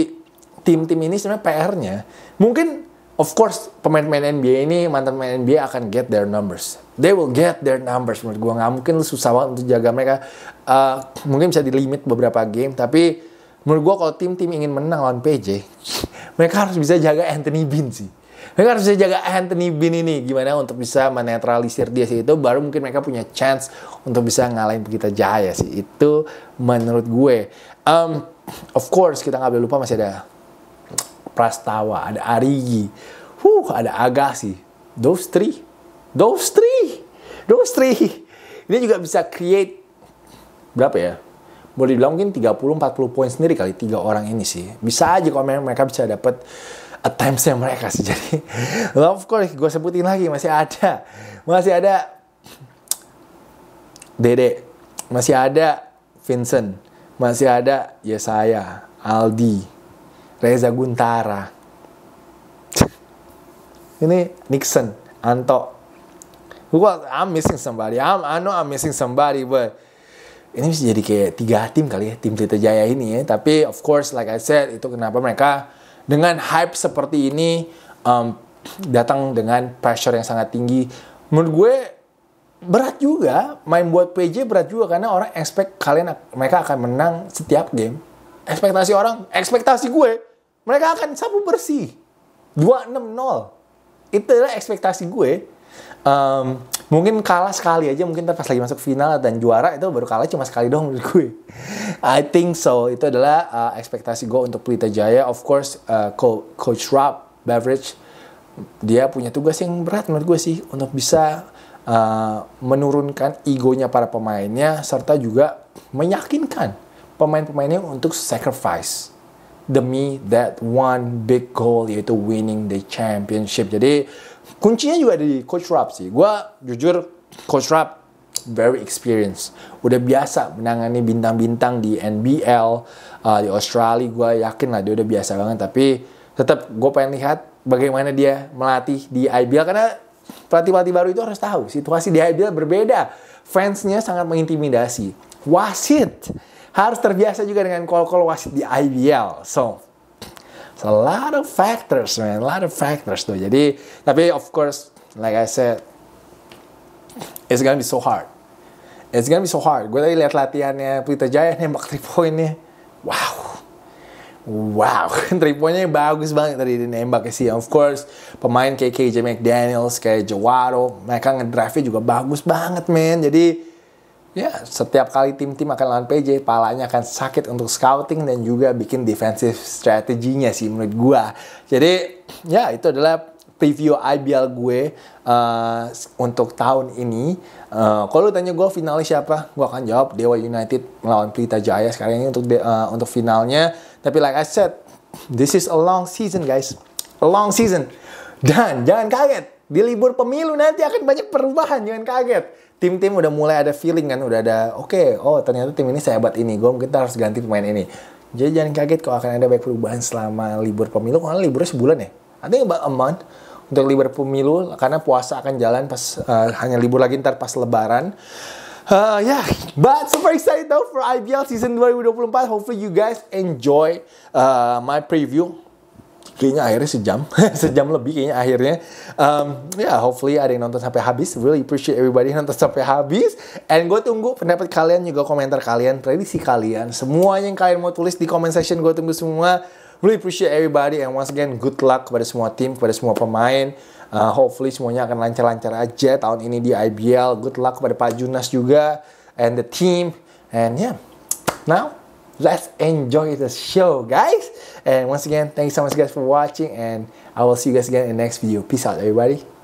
Speaker 1: tim-tim ini sebenarnya PR-nya. Mungkin of course pemain-pemain NBA ini mantan pemain NBA akan get their numbers. They will get their numbers menurut gue nggak mungkin lu susah banget untuk jaga mereka. Uh, mungkin bisa di limit beberapa game tapi menurut gue kalau tim-tim ingin menang lawan PJ mereka harus bisa jaga Anthony Bean sih mereka harus jaga Anthony Bean ini gimana untuk bisa menetralisir dia sih itu baru mungkin mereka punya chance untuk bisa ngalahin kita Jaya sih itu menurut gue um, of course kita nggak boleh lupa masih ada Prastawa ada Arigi huh ada Agassi those three those three those three ini juga bisa create berapa ya boleh dibilang mungkin 30-40 poin sendiri kali tiga orang ini sih. Bisa aja kalau mereka bisa dapat attempts-nya mereka sih. Jadi, of course, gue sebutin lagi, masih ada. Masih ada Dede, masih ada Vincent, masih ada Yesaya, Aldi, Reza Guntara. Ini Nixon, Anto. gue I'm missing somebody. I'm, I know I'm missing somebody, but ini bisa jadi kayak tiga tim kali ya tim Tita Jaya ini ya. Tapi of course, like I said, itu kenapa mereka dengan hype seperti ini um, datang dengan pressure yang sangat tinggi menurut gue berat juga main buat PJ berat juga karena orang expect kalian mereka akan menang setiap game ekspektasi orang ekspektasi gue mereka akan sapu bersih 260 itu adalah ekspektasi gue um, mungkin kalah sekali aja mungkin pas lagi masuk final dan juara itu baru kalah cuma sekali dong menurut gue I think so itu adalah uh, ekspektasi gue untuk Pelita Jaya of course uh, coach Rob Beverage dia punya tugas yang berat menurut gue sih untuk bisa uh, menurunkan egonya para pemainnya serta juga meyakinkan pemain-pemainnya untuk sacrifice demi that one big goal yaitu winning the championship jadi kuncinya juga ada di coach Rap sih gue jujur coach Rap very experienced udah biasa menangani bintang-bintang di NBL uh, di Australia gue yakin lah dia udah biasa banget tapi tetap gue pengen lihat bagaimana dia melatih di IBL karena pelatih-pelatih baru itu harus tahu situasi di IBL berbeda fansnya sangat mengintimidasi wasit harus terbiasa juga dengan kol-kol wasit di IBL so It's a lot of factors, man. A lot of factors tuh. Jadi, tapi of course, like I said, it's gonna be so hard. It's gonna be so hard. Gue tadi lihat latihannya Pelita Jaya nembak tripoinnya, Wow. Wow, triponya bagus banget tadi nembak ya sih. Of course, pemain kayak KJ McDaniels, kayak Jawaro, mereka ngedrive juga bagus banget, men. Jadi, Ya, setiap kali tim-tim akan lawan PJ, palanya akan sakit untuk scouting dan juga bikin defensive strateginya sih menurut gua. Jadi, ya itu adalah preview IBL gue uh, untuk tahun ini. Uh, kalau tanya gue finalis siapa, gue akan jawab Dewa United melawan Pelita Jaya sekarang ini untuk uh, untuk finalnya. Tapi like I said, this is a long season guys, a long season. Dan jangan kaget, di libur pemilu nanti akan banyak perubahan, jangan kaget tim-tim udah mulai ada feeling kan udah ada oke okay, oh ternyata tim ini sehebat ini gue mungkin harus ganti pemain ini jadi jangan kaget kalau akan ada banyak perubahan selama libur pemilu karena liburnya sebulan ya nanti about a month untuk libur pemilu karena puasa akan jalan pas uh, hanya libur lagi ntar pas lebaran uh, eh, yeah, but super excited though for IBL season 2024. Hopefully you guys enjoy uh, my preview kayaknya akhirnya sejam sejam lebih kayaknya akhirnya um, ya yeah, hopefully ada yang nonton sampai habis really appreciate everybody yang nonton sampai habis and gue tunggu pendapat kalian juga komentar kalian prediksi kalian semua yang kalian mau tulis di comment section gue tunggu semua really appreciate everybody and once again good luck kepada semua tim kepada semua pemain uh, hopefully semuanya akan lancar-lancar aja tahun ini di IBL good luck kepada Pak Junas juga and the team and yeah now let's enjoy the show, guys. And once again, thanks so much, guys, for watching. And I will see you guys again in the next video. Peace out, everybody.